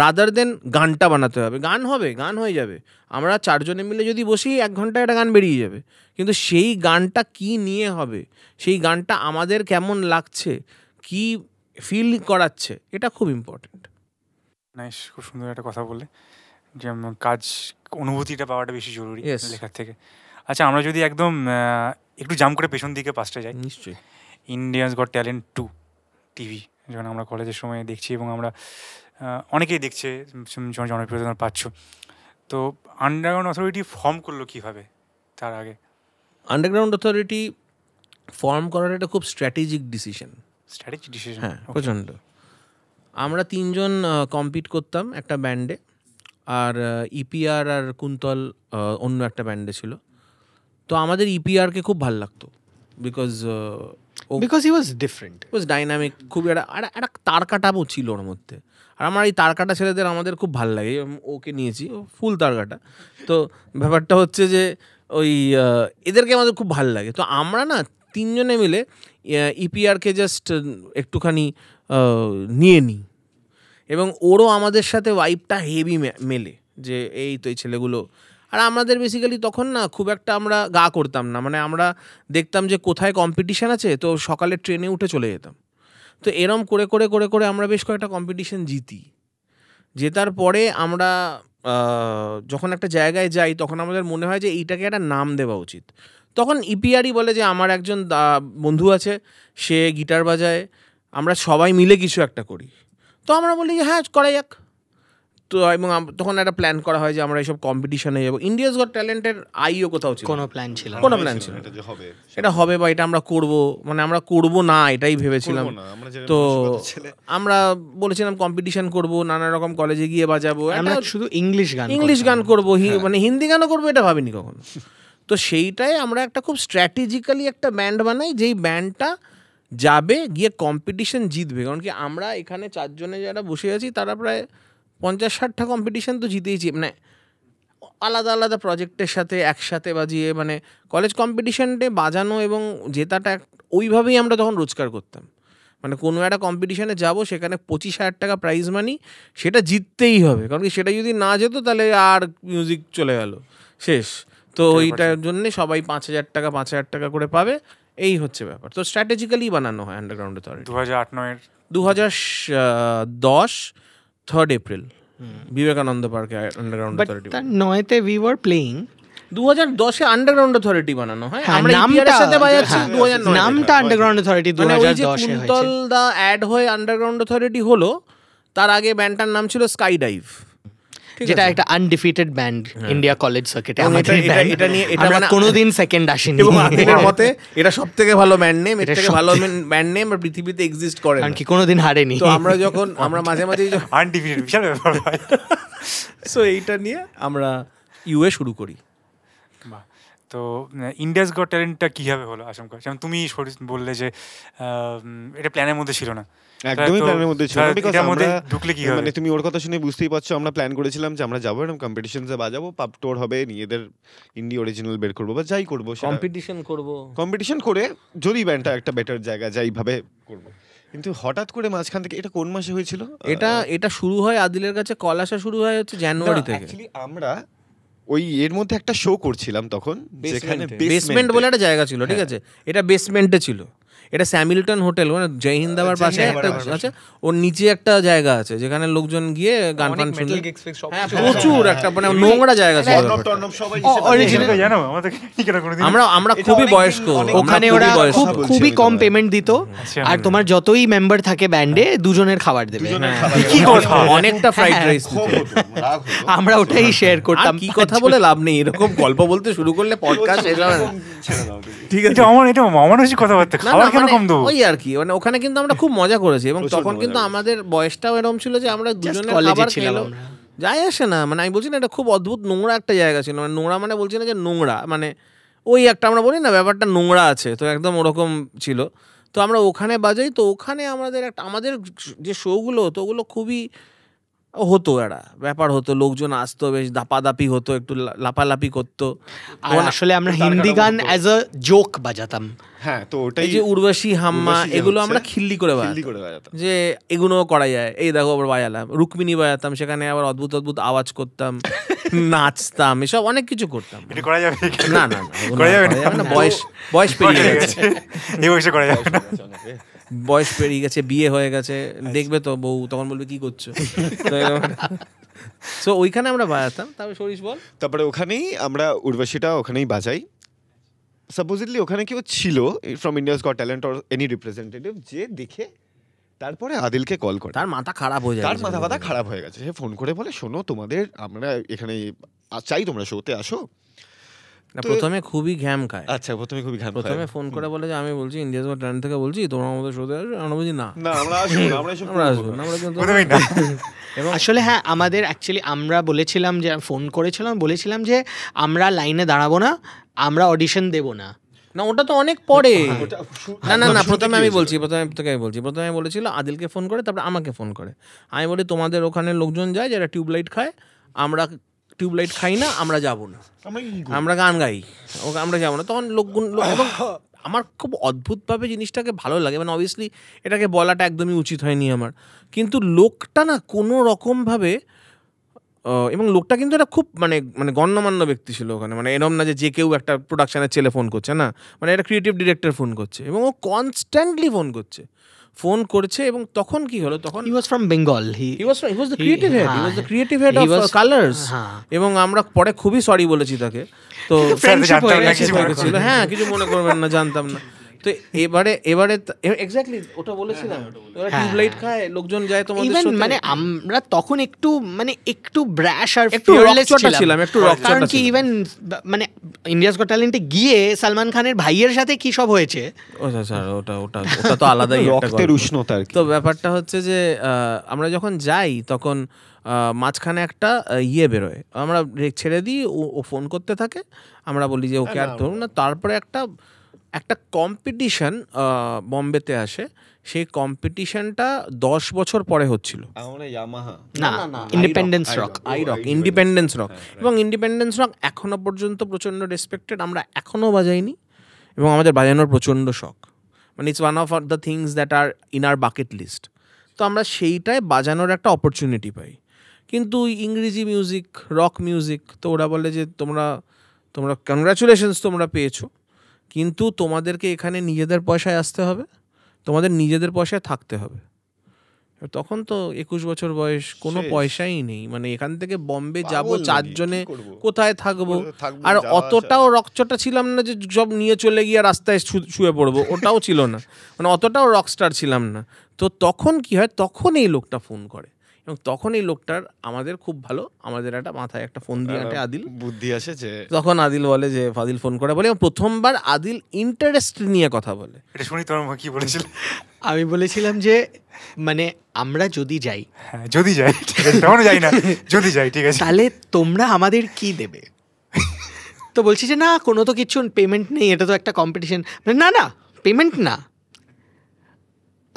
রাদার দেন গানটা বানাতে হবে গান হবে গান হয়ে যাবে আমরা চারজনে মিলে যদি বসি এক ঘন্টা একটা গান বেরিয়ে যাবে কিন্তু সেই গানটা কি নিয়ে হবে সেই গানটা আমাদের কেমন লাগছে কি ফিল করাচ্ছে এটা খুব ইম্পর্টেন্ট নাইস খুব সুন্দর একটা কথা বলে যে কাজ অনুভূতিটা পাওয়াটা বেশি জরুরি লেখার থেকে আচ্ছা আমরা যদি একদম একটু জাম করে পেছন দিকে পাশটা যাই নিশ্চয়ই India's got talent two TV যখন আমরা কলেজের সময় দেখছি এবং আমরা অনেকেই দেখছে জনপ্রিয়তা পাচ্ছ তো আন্ডারগ্রাউন্ড অথরিটি ফর্ম করলো কীভাবে তার আগে আন্ডারগ্রাউন্ড অথরিটি ফর্ম করাটা একটা খুব স্ট্র্যাটেজিক ডিসিশন স্ট্র্যাটেজিক ডিসিশন হ্যাঁ প্রচণ্ড আমরা তিনজন কম্পিট করতাম একটা ব্যান্ডে আর ইপিআর e আর কুন্তল অন্য একটা ব্যান্ডে ছিল তো আমাদের ইপিআরকে e খুব ভাল লাগতো because because he was different was dynamic খুব একটা একটা তার কাটাও ছিল ওর মধ্যে আর আমার এই তার কাটা ছেলেদের আমাদের খুব ভাল লাগে ওকে নিয়েছি ফুল তার কাটা তো ব্যাপারটা হচ্ছে যে ওই এদেরকে আমাদের খুব ভাল লাগে তো আমরা না তিনজনে মিলে ইপিআরকে e জাস্ট একটুখানি নিয়ে নিই এবং ওরও আমাদের সাথে ওয়াইফটা হেভি মেলে যে এই তো এই ছেলেগুলো আর আমাদের বেসিক্যালি তখন না খুব একটা আমরা গা করতাম না মানে আমরা দেখতাম যে কোথায় কম্পিটিশান আছে তো সকালে ট্রেনে উঠে চলে যেতাম তো এরম করে করে করে করে আমরা বেশ কয়েকটা কম্পিটিশান জিতি জেতার পরে আমরা যখন একটা জায়গায় যাই তখন আমাদের মনে হয় যে এইটাকে একটা নাম দেওয়া উচিত তখন ইপিআরই বলে যে আমার একজন বন্ধু আছে সে গিটার বাজায় আমরা সবাই মিলে কিছু একটা করি তো আমরা বলি যে হ্যাঁ করাই যাক তো এবং তখন একটা প্ল্যান করা হয় যে আমরা এইসব কম্পিটিশনে যাবো ইন্ডিয়াস গট ট্যালেন্টের আইও কোথাও ছিল কোনো প্ল্যান ছিল কোনো প্ল্যান ছিল এটা হবে বা এটা আমরা করব মানে আমরা করব না এটাই ভেবেছিলাম তো আমরা বলেছিলাম কম্পিটিশন করব নানা রকম কলেজে গিয়ে বাজাবো আমরা শুধু ইংলিশ গান ইংলিশ গান করব হ্যাঁ। মানে হিন্দি গানও করবো এটা ভাবিনি কখন তো সেইটাই আমরা একটা খুব স্ট্র্যাটেজিক্যালি একটা ব্যান্ড বানাই যেই ব্যান্ডটা যাবে গিয়ে কম্পিটিশন জিতবে কারণ কি আমরা এখানে চারজনে যারা বসে আছি তারা প্রায় পঞ্চাশ ষাটটা কম্পিটিশান তো জিতেইছি মানে আলাদা আলাদা প্রজেক্টের সাথে একসাথে বাজিয়ে মানে কলেজ কম্পিটিশানটা বাজানো এবং জেতাটা ওইভাবেই আমরা তখন রোজগার করতাম মানে কোনো একটা কম্পিটিশানে যাব সেখানে পঁচিশ হাজার টাকা প্রাইজ মানি সেটা জিততেই হবে কারণ কি সেটা যদি না যেত তাহলে আর মিউজিক চলে গেল শেষ তো ওইটার জন্য সবাই পাঁচ হাজার টাকা পাঁচ হাজার টাকা করে পাবে এই হচ্ছে ব্যাপার তো স্ট্র্যাটেজিক্যালি বানানো হয় আন্ডারগ্রাউন্ডে তো দু হাজার আট নয় দু হাজার দশ থার্ড এপ্রিল বিবেকানন্দ পার্কে আন্ডারগ্রাউন্ড অথরিটি নয়তে উই ওয়ার প্লেইং দু হাজার দশে আন্ডারগ্রাউন্ড অথরিটি বানানো হয় হ্যাঁ? হ্যাঁ, নামটা আন্ডারগ্রাউন্ড অথরিটি দু হাজার দশে কুন্তল অ্যাড হয়ে আন্ডারগ্রাউন্ড অথরিটি হলো তার আগে ব্যান্ডটার নাম ছিল স্কাই ডাইভ যেটা একটা আনডিফিটেড ব্যান্ড ইন্ডিয়া কলেজ সার্কিটে আমাদের এটা নিয়ে এটা মানে- কোনোদিন সেকেন্ড আসেনি এবং আকিবের মতে এটা সবথেকে ভালো ব্যান্ড নেম এটা থেকে ভালো ব্যান্ড নেম আর পৃথিবীতে এক্সিস্ট করে কারণ কি কোনোদিন হারেনি তো আমরা যখন আমরা মাঝে মাঝে আনডিফিটেড বিশাল ব্যাপার সো <laughs> এইটা নিয়ে আমরা ইউএ শুরু করি বাহ তো ইন্ডিয়াস গট ট্যালেন্টটা কীভাবে হলো আশঙ্কা যেমন তুমি বললে যে এটা প্ল্যানের মধ্যে ছিল না একদমই প্ল্যানের মধ্যে ছিল বিকজ আমরা মানে তুমি ওর কথা শুনে বুঝতেই পারছো আমরা প্ল্যান করেছিলাম যে আমরা যাবো এরকম কম্পিটিশনে বাজাবো পাপ টোর হবে নিজেদের ইন্ডি অরিজিনাল বের করবো বা যাই করবো কম্পিটিশন করবো কম্পিটিশন করে যদি ব্যান্ডটা একটা বেটার জায়গা যাই ভাবে করবো কিন্তু হঠাৎ করে মাঝখান থেকে এটা কোন মাসে হয়েছিল এটা এটা শুরু হয় আদিলের কাছে কল আসা শুরু হয় হচ্ছে জানুয়ারি থেকে আমরা ওই এর মধ্যে একটা শো করছিলাম তখন যেখানে বেসমেন্ট বলে একটা জায়গা ছিল ঠিক হ্যাঁ। আছে এটা বেসমেন্টে ছিল এটা স্যামিলটন হোটেল মানে জয়হিন্দাবার পাশে একটা আছে ওর নিচে একটা জায়গা আছে যেখানে লোকজন গিয়ে গান ফান শুনে হ্যাঁ, প্রচুর একটা মানে নোংরা জায়গা হ্যাঁ, ছিল আমরা আমরা খুবই বয়স্ক ওখানে মানে ওরা খুব খুবই কম পেমেন্ট দিত আচ্ছা, আচ্ছা। আর তোমার যতই মেম্বার থাকে ব্যান্ডে হ্যাঁ। দুজনের খাবার দেবে অনেকটা ফ্রাইড রাইস <laughs> আমরা ওটাই শেয়ার আচ্ছা। করতাম কি কথা বলে লাভ নেই এরকম গল্প বলতে শুরু করলে পডকাস্ট <laughs> ঠিক আছে আমার এটা আমার কথাবার্তা খাবার মানে ওই আর কি মানে ওখানে কিন্তু আমরা খুব মজা করেছি এবং তখন কিন্তু আমাদের বয়সটাও এরকম ছিল যে আমরা দুজনে খাবার খেলাম যাই আসে না মানে আমি বলছি না এটা খুব অদ্ভুত নোংরা একটা জায়গা ছিল মানে নোংরা মানে বলছি না যে নোংরা মানে ওই একটা আমরা বলি না ব্যাপারটা নোংরা আছে তো একদম ওরকম ছিল তো আমরা ওখানে বাজাই তো ওখানে আমাদের একটা আমাদের যে শোগুলো তো ওগুলো খুবই হতো এরা ব্যাপার হতো লোকজন আসতো বেশ দাপাদাপি হতো একটু লাপালাপি করতো আর আসলে আমরা হিন্দি গান অ্যাজ আ জোক বাজাতাম হ্যাঁ তো ওটাই যে উর্বশী হাম্মা এগুলো আমরা খিল্লি করে বাজাতাম যে এগুলোও করা যায় এই দেখো আবার বাজালাম রুক্মিণী বাজাতাম সেখানে আবার অদ্ভুত অদ্ভুত আওয়াজ করতাম <laughs> নাচতাম এসব অনেক কিছু করতাম এটা করা যাবে না না না করা যাবে না বয়স বয়স <laughs> পেরিয়ে গেছে এই বয়সে করা যাবে না বয়স পেরিয়ে গেছে বিয়ে হয়ে গেছে আচ্ছা। দেখবে তো বউ তখন বলবে কি করছো সো ওইখানে আমরা বাজাতাম তারপরে সরিষ বল তারপরে ওখানেই আমরা উর্বশীটা ওখানেই বাজাই সাপোজিটলি ওখানে কেউ ছিল from India's got talent or any representative যে দেখে তারপরে আদিলকে কল করে তার মাথা খারাপ হয়ে যায় তার মাথা মাথা খারাপ হয়ে গেছে সে ফোন করে বলে শোনো তোমাদের আমরা এখানে চাই তোমরা শোতে আসো না প্রথমে খুবই ঘ্যাম খায় আচ্ছা প্রথমে খুবই ঘ্যাম প্রথমে ফোন করে বলে যে আমি বলছি ইন্ডিয়াস বা ট্রেন থেকে বলছি তোমার আমাদের শোতে আসবে আমরা বুঝি না না আমরা আসবো আমরা আসবো আমরা কিন্তু <laughs> আসলে হ্যাঁ আমাদের অ্যাকচুয়ালি আমরা বলেছিলাম যে ফোন করেছিলাম বলেছিলাম যে আমরা লাইনে দাঁড়াবো না আমরা অডিশন দেব না না ওটা তো অনেক পরে হ্যাঁ, না না না প্রথমে আমি বলছি প্রথমে তোকে আমি বলছি প্রথমে বলেছিল আদিলকে ফোন করে তারপরে আমাকে ফোন করে আমি বলি তোমাদের ওখানে লোকজন যায় যারা টিউবলাইট খায় আমরা টিউবলাইট খাই না আমরা যাবো না আমরা গান গাই ও আমরা যাবো না তখন লোকগুন আমার খুব অদ্ভুতভাবে জিনিসটাকে ভালো লাগে মানে অবভিয়াসলি এটাকে বলাটা একদমই উচিত হয়নি আমার কিন্তু লোকটা না কোনো রকমভাবে এবং লোকটা কিন্তু এটা খুব মানে মানে গণ্যমান্য ব্যক্তি ছিল ওখানে মানে এরম না যে যে কেউ একটা প্রোডাকশানের ছেলে ফোন করছে না মানে একটা ক্রিয়েটিভ ডিরেক্টর ফোন করছে এবং ও কনস্ট্যান্টলি ফোন করছে ফোন করেছে এবং তখন কি হলো তখন he was from Bengal he he was he was the creative head he was the creative head of Colors এবং আমরা পরে খুবই সরি বলেছি তাকে তো হ্যাঁ কিছু মনে করবেন না জানতাম না তো এবারে এবারে এক্স্যাক্টলি ওটা বলেছিলাম ওরা হ্যাঁ, হ্যাঁ, হ্যাঁ। টিউবলাইট খায় লোকজন যায় তোমাদের সাথে মানে আমরা তখন একটু মানে একটু ব্র্যাশ আর একটু রকচটা ছিলাম একটু রকচটা কি ইভেন মানে ইন্ডিয়াস গট ট্যালেন্টে গিয়ে সালমান খানের ভাইয়ের সাথে কি সব হয়েছে আচ্ছা স্যার ওটা ওটা ওটা তো আলাদাই রক্তের উষ্ণতা তো ব্যাপারটা হচ্ছে যে আমরা যখন যাই তখন মাঝখানে একটা ইয়ে বেরোয় আমরা ছেড়ে দিই ও ফোন করতে থাকে আমরা বলি যে ওকে আর ধরুন না তারপরে একটা একটা কম্পিটিশন বম্বেতে আসে সেই কম্পিটিশনটা দশ বছর পরে হচ্ছিল না Independence Rock I Rock Independence Rock এবং ইন্ডিপেন্ডেন্স রক এখনো পর্যন্ত প্রচণ্ড রেসপেক্টেড আমরা এখনও বাজাইনি এবং আমাদের বাজানোর প্রচণ্ড শখ মানে it's one of the things that are in our bucket list তো আমরা সেইটায় বাজানোর একটা অপরচুনিটি পাই কিন্তু ইংরেজি মিউজিক রক মিউজিক তো ওরা বলে যে তোমরা তোমরা কংগ্রাচুলেশনস তোমরা পেয়েছো কিন্তু তোমাদেরকে এখানে নিজেদের পয়সায় আসতে হবে তোমাদের নিজেদের পয়সায় থাকতে হবে তখন তো একুশ বছর বয়স কোনো পয়সাই নেই মানে এখান থেকে বোম্বে যাব চারজনে কোথায় থাকবো আর অতটাও রকচটা ছিলাম না যে সব নিয়ে চলে গিয়ে রাস্তায় শুয়ে পড়বো ওটাও ছিল না মানে অতটাও রকস্টার ছিলাম না তো তখন কি হয় তখন এই লোকটা ফোন করে এবং তখন এই লোকটার আমাদের খুব ভালো আমাদের একটা মাথায় একটা ফোন দিয়ে আটে আদিল বুদ্ধি আসে যে তখন আদিল বলে যে ফাদিল ফোন করে বলে এবং প্রথমবার আদিল ইন্টারেস্ট নিয়ে কথা বলে এটা শুনি তোমার কি বলেছিল আমি বলেছিলাম যে মানে আমরা যদি যাই হ্যাঁ যদি যাই ঠিক আছে তখন যাই না যদি যাই ঠিক আছে তাহলে তোমরা আমাদের কি দেবে তো বলছি যে না কোনো তো কিচ্ছু পেমেন্ট নেই এটা তো একটা কম্পিটিশন না না পেমেন্ট না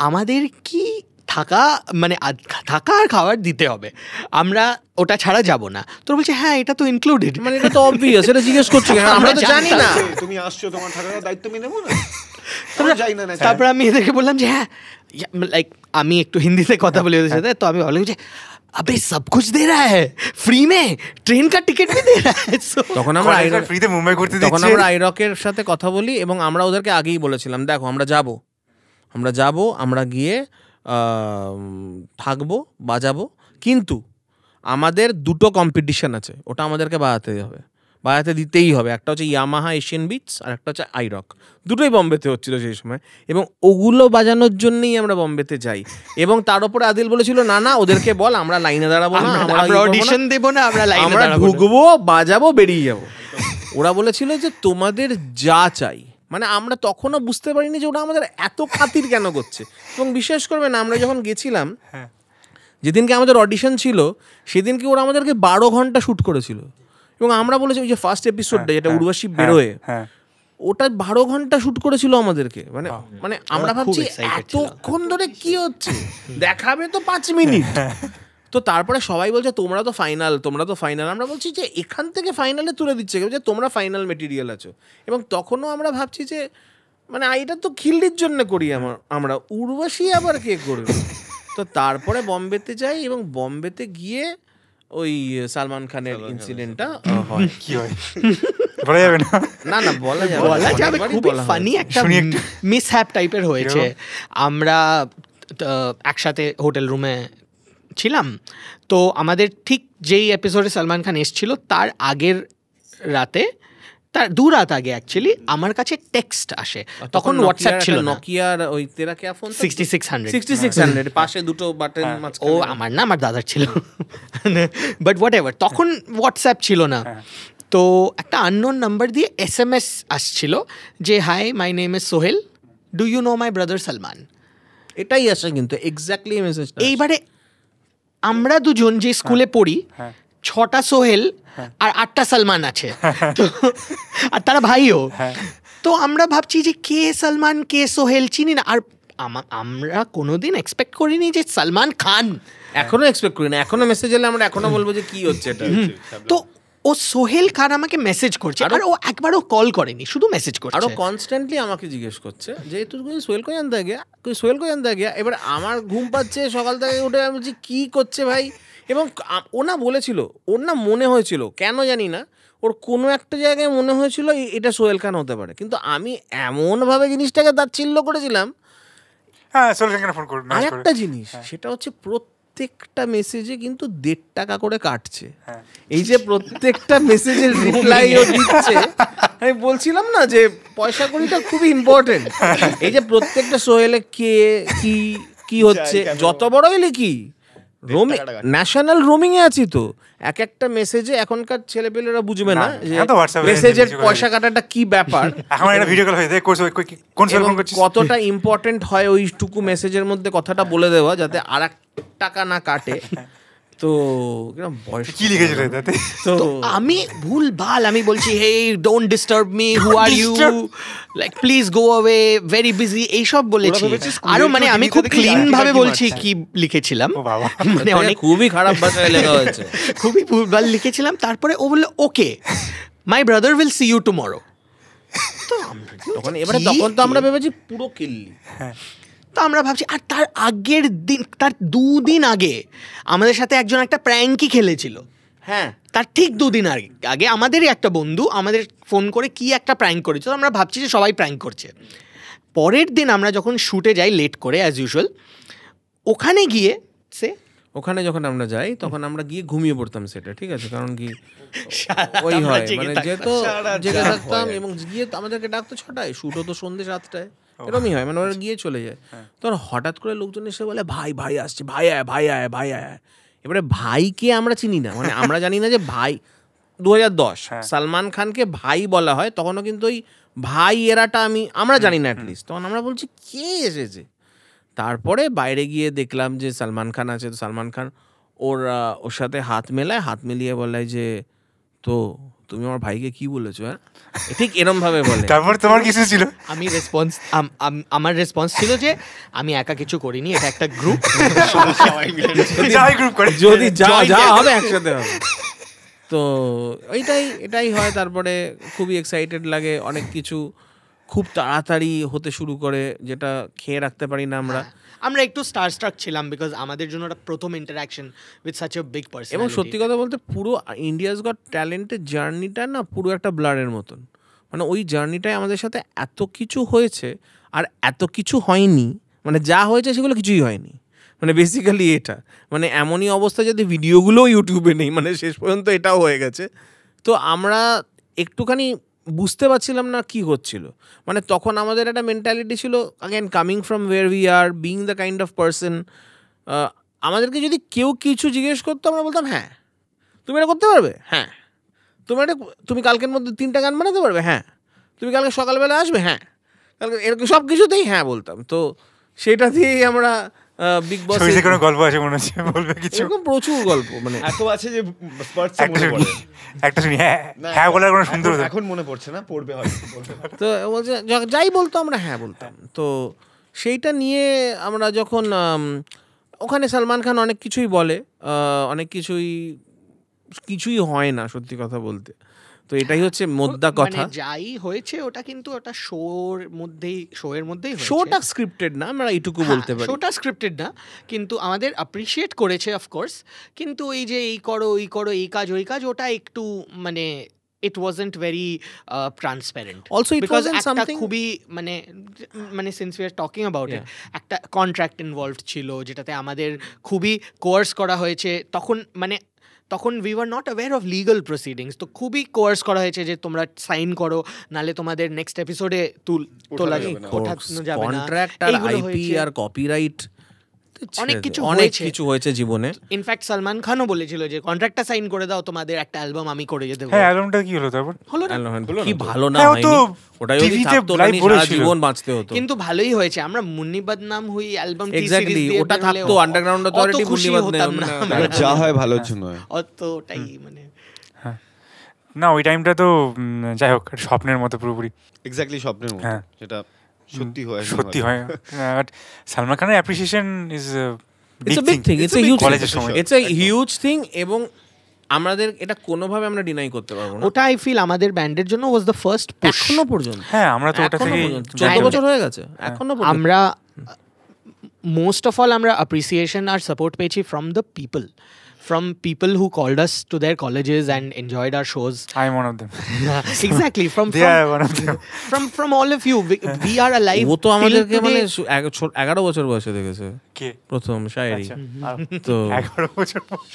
আমাদের কি থাকা মানে থাকা আর খাবার দিতে হবে আমরা ওটা ছাড়া যাব না তো বলছে হ্যাঁ এটা তো ইনক্লুডেড মানে এটা তো অবভিয়াস এটা জিজ্ঞেস করছি আমরা তো জানি না তুমি আসছো তোমার থাকার দায়িত্ব আমি নেব না <laughs> তারপর আমি এদেরকে বললাম যে হ্যাঁ লাইক আমি একটু হিন্দিতে কথা বলি ওদের সাথে তো আমি বললাম যে আবে সব कुछ দে रहा है ফ্রি মে ট্রেন কা টিকিট भी दे रहा है তখন আমরা আইরক তে মুম্বাই করতে দিচ্ছে তখন আমরা আইরকের সাথে কথা বলি এবং আমরা ওদেরকে আগেই বলেছিলাম দেখো আমরা যাব আমরা যাব আমরা গিয়ে থাকবো বাজাবো কিন্তু আমাদের দুটো কম্পিটিশান আছে ওটা আমাদেরকে বাজাতে হবে বাজাতে দিতেই হবে একটা হচ্ছে ইয়ামাহা এশিয়ান বিটস আর একটা হচ্ছে আইরক দুটোই বম্বেতে হচ্ছিল সেই সময় এবং ওগুলো বাজানোর জন্যই আমরা বম্বেতে যাই এবং তার উপরে আদিল বলেছিল না না ওদেরকে বল আমরা লাইনে দাঁড়াবো না আমরা অডিশন ইয়ে দেবো না আমরা আমরা ঢুকবো বাজাবো বেরিয়ে যাবো ওরা বলেছিল যে তোমাদের যা চাই মানে আমরা তখনও বুঝতে পারিনি যে ওরা আমাদের এত খাতির কেন করছে এবং বিশ্বাস করবেন আমরা যখন গেছিলাম হ্যাঁ। যেদিনকে আমাদের অডিশন ছিল সেদিনকে ওরা আমাদেরকে বারো ঘন্টা শ্যুট করেছিল এবং আমরা বলেছি ওই যে ফার্স্ট এপিসোডটা হ্যাঁ, যেটা হ্যাঁ, উর্বাশী বেরোয় ওটা বারো ঘন্টা শ্যুট করেছিল আমাদেরকে মানে মানে আমরা ভাবছি এতক্ষণ ধরে কি হচ্ছে দেখাবে তো পাঁচ মিনিট তো তারপরে সবাই বলছে তোমরা তো ফাইনাল তোমরা তো ফাইনাল আমরা বলছি যে এখান থেকে ফাইনালে তুলে দিচ্ছে যে তোমরা ফাইনাল মেটেরিয়াল আছো এবং তখনও আমরা ভাবছি যে মানে এটা তো খিল্লির জন্য করি আমার আমরা উর্বশী আবার কে করবে তো তারপরে বম্বেতে যাই এবং বম্বেতে গিয়ে ওই সালমান খানের ইনসিডেন্টটা হয় কি হয় বলা যাবে না না না বলা যাবে বলা যাবে খুবই ফানি একটা মিসহ্যাপ টাইপের হয়েছে আমরা একসাথে হোটেল রুমে ছিলাম তো আমাদের ঠিক যেই এপিসোডে সালমান খান এসেছিল তার আগের রাতে তার দু রাত আগে অ্যাকচুয়ালি আমার কাছে টেক্সট আসে তখন হোয়াটসঅ্যাপ ছিল নকিয়ার ওই তেরা কে ফোন সিক্স হান্ড্রেড পাশে দুটো বাটন হ্যাঁ। ও আমার না আমার দাদার ছিল বাট হোয়াট এভার তখন হোয়াটসঅ্যাপ ছিল না হ্যাঁ। তো একটা আননোন নাম্বার দিয়ে এস এম এস আসছিল যে hi my name is Sohel do you know my brother Salman এটাই আসে কিন্তু এক্স্যাক্টলি মেসেজ এইবারে আমরা দুজন যে স্কুলে হ্যাঁ। পড়ি হ্যাঁ। ছটা সোহেল হ্যাঁ। আর আটটা সালমান আছে আর তারা ভাইও তো আমরা ভাবছি যে কে সালমান কে সোহেল চিনি না আর আমরা কোনোদিন এক্সপেক্ট করিনি যে সালমান খান এখনো এক্সপেক্ট করি না এখনো মেসেজ এলে আমরা এখনো বলবো যে কি হচ্ছে এটা তো ও সোহেল খান আমাকে মেসেজ করছে আর ও একবারও কল করেনি শুধু মেসেজ করছে আর ও কনস্ট্যান্টলি আমাকে জিজ্ঞেস করছে যে তুই সোহেল কো জানতে গিয়া তুই সোহেল কোয়ান দা গিয়া এবার আমার ঘুম পাচ্ছে সকাল থেকে উঠে আমি বলছি কী করছে ভাই এবং ও না বলেছিল ওর না মনে হয়েছিল কেন জানি না ওর কোনো একটা জায়গায় মনে হয়েছিল এটা সোহেল খান হতে পারে কিন্তু আমি এমনভাবে জিনিসটাকে তাচ্ছিল্য করেছিলাম হ্যাঁ সোহেল খান ফোন করুন একটা জিনিস হ্যাঁ। সেটা হচ্ছে প্রত্যেক প্রত্যেকটা মেসেজে কিন্তু দেড় টাকা করে কাটছে হ্যাঁ। এই যে প্রত্যেকটা মেসেজের ও দিচ্ছে আমি বলছিলাম না যে পয়সা কড়িটা খুবই ইম্পর্টেন্ট এই যে প্রত্যেকটা সোহেলে কে কি কি হচ্ছে যত বড়ই লিখি রোমিং ন্যাশনাল রোমিং এ আছি তো এক একটা মেসেজে এখনকার ছেলেপেলেরা বুঝবে না যে মেসেজের পয়সা কাটাটা কি ব্যাপার <laughs> এখন একটা ভিডিও কল হয়েছে কোন সেল ফোন করছিস কতটা ইম্পর্টেন্ট হয় ওইটুকু মেসেজের মধ্যে কথাটা বলে দেওয়া যাতে আরেক টাকা না কাটে <laughs> তো কি লিখেছিল এটাতে তো আমি ভুল ভাল আমি বলছি hey don't disturb me who are you like please go away very busy এই সব বলেছি আরো মানে আমি খুব ক্লিন ভাবে বলছি কি লিখেছিলাম মানে অনেক খুবই খারাপ ভাষায় লেখা <laughs> হয়েছে খুবই ভুলভাল লিখেছিলাম তারপরে ও বললো okay my brother will see you tomorrow তো তখন এবারে তখন তো আমরা ভেবেছি পুরো কিল্লি হ্যাঁ তো আমরা ভাবছি আর তার আগের দিন তার দুদিন আগে আমাদের সাথে একজন একটা প্র্যাঙ্কি খেলেছিল হ্যাঁ তার ঠিক দুদিন আগে আগে আমাদেরই একটা বন্ধু আমাদের ফোন করে কি একটা প্র্যাঙ্ক করেছিল আমরা ভাবছি যে সবাই প্র্যাঙ্ক করছে পরের দিন আমরা যখন শুটে যাই লেট করে অ্যাজ ইউজুয়াল ওখানে গিয়ে সে ওখানে যখন আমরা যাই তখন আমরা গিয়ে ঘুমিয়ে পড়তাম সেটা ঠিক আছে কারণ কি <laughs> ওই হয় মানে যেহেতু জেগে থাকতাম এবং গিয়ে আমাদেরকে ডাকতো ছটায় শুট হতো সন্ধ্যে সাতটায় এরকমই হয় মানে ওরা গিয়ে চলে যায় হ্যাঁ। তখন হঠাৎ করে লোকজন এসে বলে ভাই ভাই আসছে ভাই আয় ভাই আয় ভাই আয় এবারে ভাইকে আমরা চিনি না মানে আমরা জানি না যে ভাই দু হ্যাঁ। সালমান খানকে ভাই বলা হয় তখনও কিন্তু ওই ভাই এরাটা আমি আমরা জানি না অ্যাটলিস্ট তখন আমরা বলছি কে এসেছে তারপরে বাইরে গিয়ে দেখলাম যে সালমান খান আছে তো সালমান খান ওর ওর সাথে হাত মেলায় হাত মিলিয়ে বলে যে তো তুমি আমার ভাইকে কি বলেছো হ্যাঁ ঠিক এরম ভাবে বলে <laughs> তারপর তোমার কিছু ছিল আমি রেসপন্স আমার রেসপন্স ছিল যে আমি একা কিছু করিনি এটা একটা গ্রুপ <laughs> যদি যা যা হবে একসাথে হবে তো এইটাই এটাই হয় তারপরে খুবই এক্সাইটেড লাগে অনেক কিছু খুব তাড়াতাড়ি হতে শুরু করে যেটা খেয়ে রাখতে পারি না আমরা আমরা একটু স্টার স্ট্রাক ছিলাম বিকজ আমাদের জন্য ওটা প্রথম interaction with such a big person এবং সত্যি কথা বলতে পুরো ইন্ডিয়াস গট ট্যালেন্টের জার্নিটা না পুরো একটা ব্লারের মতন মানে ওই জার্নিটাই আমাদের সাথে এত কিছু হয়েছে আর এত কিছু হয়নি মানে যা হয়েছে সেগুলো কিছুই হয়নি মানে বেসিক্যালি এটা মানে এমনই অবস্থা যদি ভিডিওগুলোও ইউটিউবে নেই মানে শেষ পর্যন্ত এটাও হয়ে গেছে তো আমরা একটুখানি বুঝতে পারছিলাম না কি হচ্ছিল মানে তখন আমাদের একটা মেন্টালিটি ছিল again coming from where we are being the kind of person আমাদেরকে যদি কেউ কিছু জিজ্ঞেস করতো আমরা বলতাম হ্যাঁ তুমি এটা করতে পারবে হ্যাঁ তুমি এটা তুমি কালকের মধ্যে তিনটা গান বানাতে পারবে হ্যাঁ তুমি কালকে সকালবেলা আসবে হ্যাঁ কালকে এরকম সব কিছুতেই হ্যাঁ বলতাম তো সেটা দিয়েই আমরা বিগ বস এর কোনো গল্প আছে মনে হচ্ছে <laughs> বলবে কিছু এরকম প্রচুর গল্প মানে এত আছে যে স্পটস মনে পড়ে একটা শুনি হ্যাঁ হ্যাঁ বলার কোনো সুন্দর এখন মনে পড়ছে না পড়বে হয়তো তো বলছে যাই বলতো আমরা হ্যাঁ বলতাম তো সেইটা নিয়ে আমরা যখন ওখানে সালমান খান অনেক কিছুই বলে অনেক কিছুই কিছুই হয় না সত্যি কথা বলতে তো এটাই হচ্ছে মোদ্দা মানে কথা যাই হয়েছে ওটা কিন্তু ওটা শোর মধ্যেই শো এর মধ্যেই শোটা স্ক্রিপ্টেড না আমরা এইটুকু হ্যাঁ, বলতে পারি শোটা স্ক্রিপ্টেড না কিন্তু আমাদের অ্যাপ্রিসিয়েট করেছে অফকোর্স কিন্তু এই যে এই করো এই করো এই কাজ ওই কাজ ওটা একটু মানে it wasn't very transparent also because একটা খুবই মানে মানে since we are talking about it একটা কন্ট্রাক্ট ইনভলভ ছিল যেটাতে আমাদের খুবই কোয়ার্স করা হয়েছে তখন মানে তখন we were not aware of legal proceedings তো খুবই কোয়ার্স করা হয়েছে যে তোমরা সাইন করো নালে তোমাদের নেক্সট এপিসোডে তুল তোলা যাবে না আর কপিরাইট অনেক কিছু অনেক কিছু হয়েছে জীবনে ইনফ্যাক্ট সালমান খানও বলেছিল যে কন্ট্রাক্টটা সাইন করে দাও তোমাদের একটা অ্যালবাম আমি করে হ্যাঁ অ্যালবামটা কি হলো তারপর হলো কি ভালো না হ্যাঁ, হয়নি কিন্তু ভালোই হয়েছে আমরা মুন্নি নাম হই অ্যালবাম ওটা থাকতো আন্ডারগ্রাউন্ড অথরিটি যা হয় ভালো জন্য <laughs> অতটাই মানে হ্যাঁ। না ওই টাইমটা তো যাই হোক স্বপ্নের মতো পুরোপুরি এক্স্যাক্টলি স্বপ্নের মতো সেটা হ্যাঁ। সত্যি হয় সত্যি হয় বাট <laughs> হ্যাঁ, সালমান খানের appreciation is thing huge thing এবং আমাদের এটা কোনোভাবে আমরা ডিনাই করতে পারবো না ওটা আই ফিল আমাদের ব্যান্ডের জন্য ওয়াজ দ্য ফার্স্ট এখনো পর্যন্ত হ্যাঁ আমরা তো ওটা থেকে 14 বছর হয়ে গেছে হ্যাঁ। এখনো আমরা মোস্ট অফ অল আমরা অ্যাপ্রিসিয়েশন আর সাপোর্ট পেয়েছি from the people from people who called us to their colleges and enjoyed our shows. I'm one of them. exactly. From they from, are one of them. from from all of you, we, we are alive. ও তো আমাদেরকে মানে 11 বছর বয়সে দেখেছে কে প্রথম শায়রি তো 11 বছর বয়স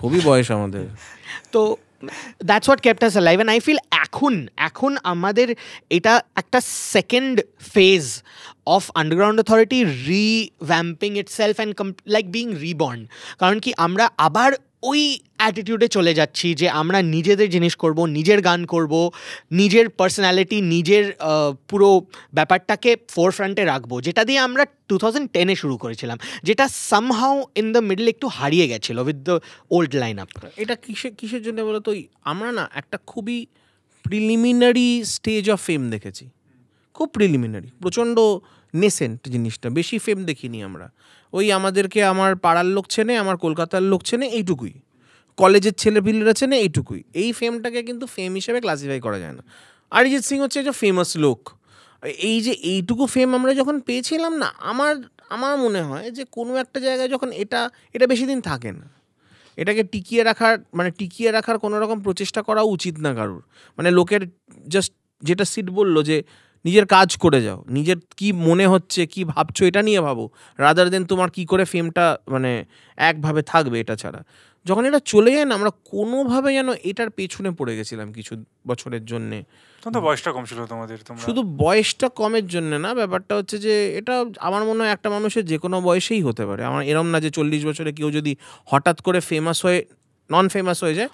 খুবই বয়স আমাদের তো that's what kept us live and I feel এখন এখন আমাদের এটা একটা second phase of Underground Authority revamping itself and like being reborn কারণ কি আমরা আবার ওই অ্যাটিটিউডে চলে যাচ্ছি যে আমরা নিজেদের জিনিস করব নিজের গান করব নিজের পার্সোনালিটি নিজের পুরো ব্যাপারটাকে ফোর রাখবো যেটা দিয়ে আমরা টু থাউজেন্ড টেনে শুরু করেছিলাম যেটা সামহাও ইন দ্য মিডল একটু হারিয়ে গেছিলো with the old line up এটা কিসে কিসের জন্য বলো তো আমরা না একটা খুবই প্রিলিমিনারি স্টেজ অফ ফেম দেখেছি খুব প্রিলিমিনারি প্রচণ্ড নেসেন্ট জিনিসটা বেশি ফেম দেখিনি আমরা ওই আমাদেরকে আমার পাড়ার লোক চেনে আমার কলকাতার লোক চেনে এইটুকুই কলেজের পিলেরা চেনে এইটুকুই এই ফেমটাকে কিন্তু ফেম হিসেবে ক্লাসিফাই করা যায় না অরিজিৎ সিং হচ্ছে একজন ফেমাস লোক এই যে এইটুকু ফেম আমরা যখন পেয়েছিলাম না আমার আমার মনে হয় যে কোনো একটা জায়গায় যখন এটা এটা বেশি দিন থাকে না এটাকে টিকিয়ে রাখার মানে টিকিয়ে রাখার কোনো রকম প্রচেষ্টা করা উচিত না কারুর মানে লোকের জাস্ট যেটা সিট বললো যে নিজের কাজ করে যাও নিজের কি মনে হচ্ছে কি ভাবছো এটা নিয়ে ভাবো রাদার দেন তোমার কি করে ফেমটা মানে একভাবে থাকবে এটা ছাড়া যখন এটা চলে যায় না আমরা কোনোভাবে যেন এটার পেছনে পড়ে গেছিলাম কিছু বছরের জন্যে বয়সটা কম ছিল তোমাদের শুধু বয়সটা কমের জন্য না ব্যাপারটা হচ্ছে যে এটা আমার মনে হয় একটা মানুষের যে কোনো বয়সেই হতে পারে আমার এরম না যে চল্লিশ বছরে কেউ যদি হঠাৎ করে ফেমাস হয়ে নন ফেমাস হয়ে যায়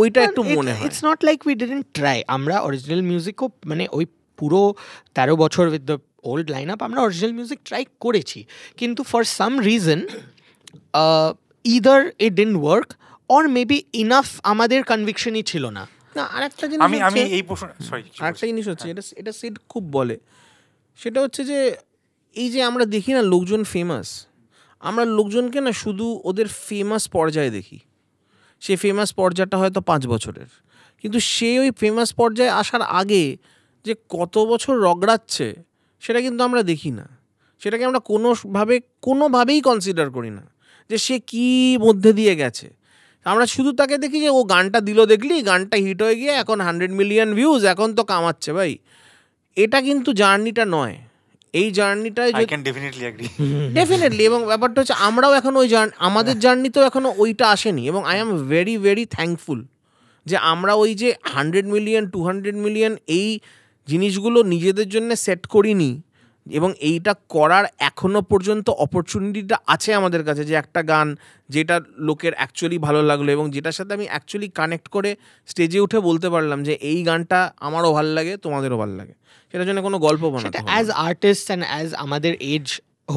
ওইটা একটু মনে হয় it's not like we didn't try আমরা অরিজিনাল মিউজিকও মানে ওই পুরো তেরো বছর with the old line up আমরা অরিজিনাল মিউজিক ট্রাই করেছি কিন্তু for some reason either it didn't work or maybe enough আমাদের কনভিকশনই ছিল না না আরেকটা জিনিস আমি আমি এই প্রশ্ন আরেকটা জিনিস হচ্ছে হ্যাঁ। এটা এটা সেট খুব বলে সেটা হচ্ছে যে এই যে আমরা দেখি না লোকজন ফেমাস আমরা লোকজনকে না শুধু ওদের ফেমাস পর্যায়ে দেখি সে ফেমাস পর্যায়টা হয়তো পাঁচ বছরের কিন্তু সে ওই ফেমাস পর্যায়ে আসার আগে যে কত বছর রগড়াচ্ছে সেটা কিন্তু আমরা দেখি না সেটাকে আমরা কোনোভাবে কোনোভাবেই কনসিডার করি না যে সে কি মধ্যে দিয়ে গেছে আমরা শুধু তাকে দেখি যে ও গানটা দিল দেখলি গানটা হিট হয়ে গিয়ে এখন হান্ড্রেড মিলিয়ন ভিউজ এখন তো কামাচ্ছে ভাই এটা কিন্তু জার্নিটা নয় এই জার্নিটাই ডেফিনেটলি <laughs> এবং ব্যাপারটা হচ্ছে আমরাও এখন ওই জার্নি আমাদের জার্নিতেও হ্যাঁ। এখনও ওইটা আসেনি এবং I am very very thankful যে আমরা ওই যে hundred million two hundred million এই জিনিসগুলো নিজেদের জন্য সেট করিনি এবং এইটা করার এখনও পর্যন্ত অপরচুনিটিটা আছে আমাদের কাছে যে একটা গান যেটা লোকের অ্যাকচুয়ালি ভালো লাগলো এবং যেটার সাথে আমি অ্যাকচুয়ালি কানেক্ট করে স্টেজে উঠে বলতে পারলাম যে এই গানটা আমারও ভাল লাগে তোমাদেরও ভাল লাগে সেটার জন্য কোনো গল্প বানাতে অ্যাজ আর্টিস্ট অ্যান্ড অ্যাজ আমাদের এজ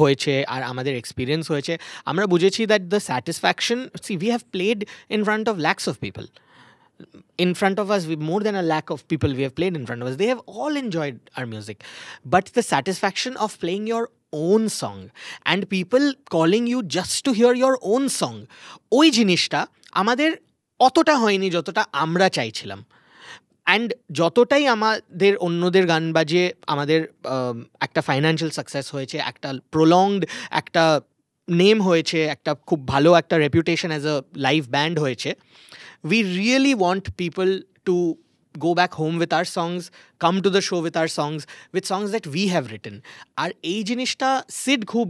হয়েছে আর আমাদের এক্সপিরিয়েন্স হয়েছে আমরা বুঝেছি that the satisfaction see we have played in front of lakhs of people in front of us we more than a lack of people we have played in front of us they have all enjoyed our music but the satisfaction of playing your own song and people calling you just to hear your own song ওই জিনিসটা আমাদের অতটা হয়নি যতটা আমরা চাইছিলাম and যতটাই আমাদের অন্যদের গান বাজিয়ে আমাদের একটা ফাইন্যান্সিয়াল সাকসেস হয়েছে একটা প্রলংড একটা নেম হয়েছে একটা খুব ভালো একটা reputation as a live band হয়েছে we really want people to go back home with our songs, come to the show with our songs, with songs that we have written. আর এই জিনিসটা সিড খুব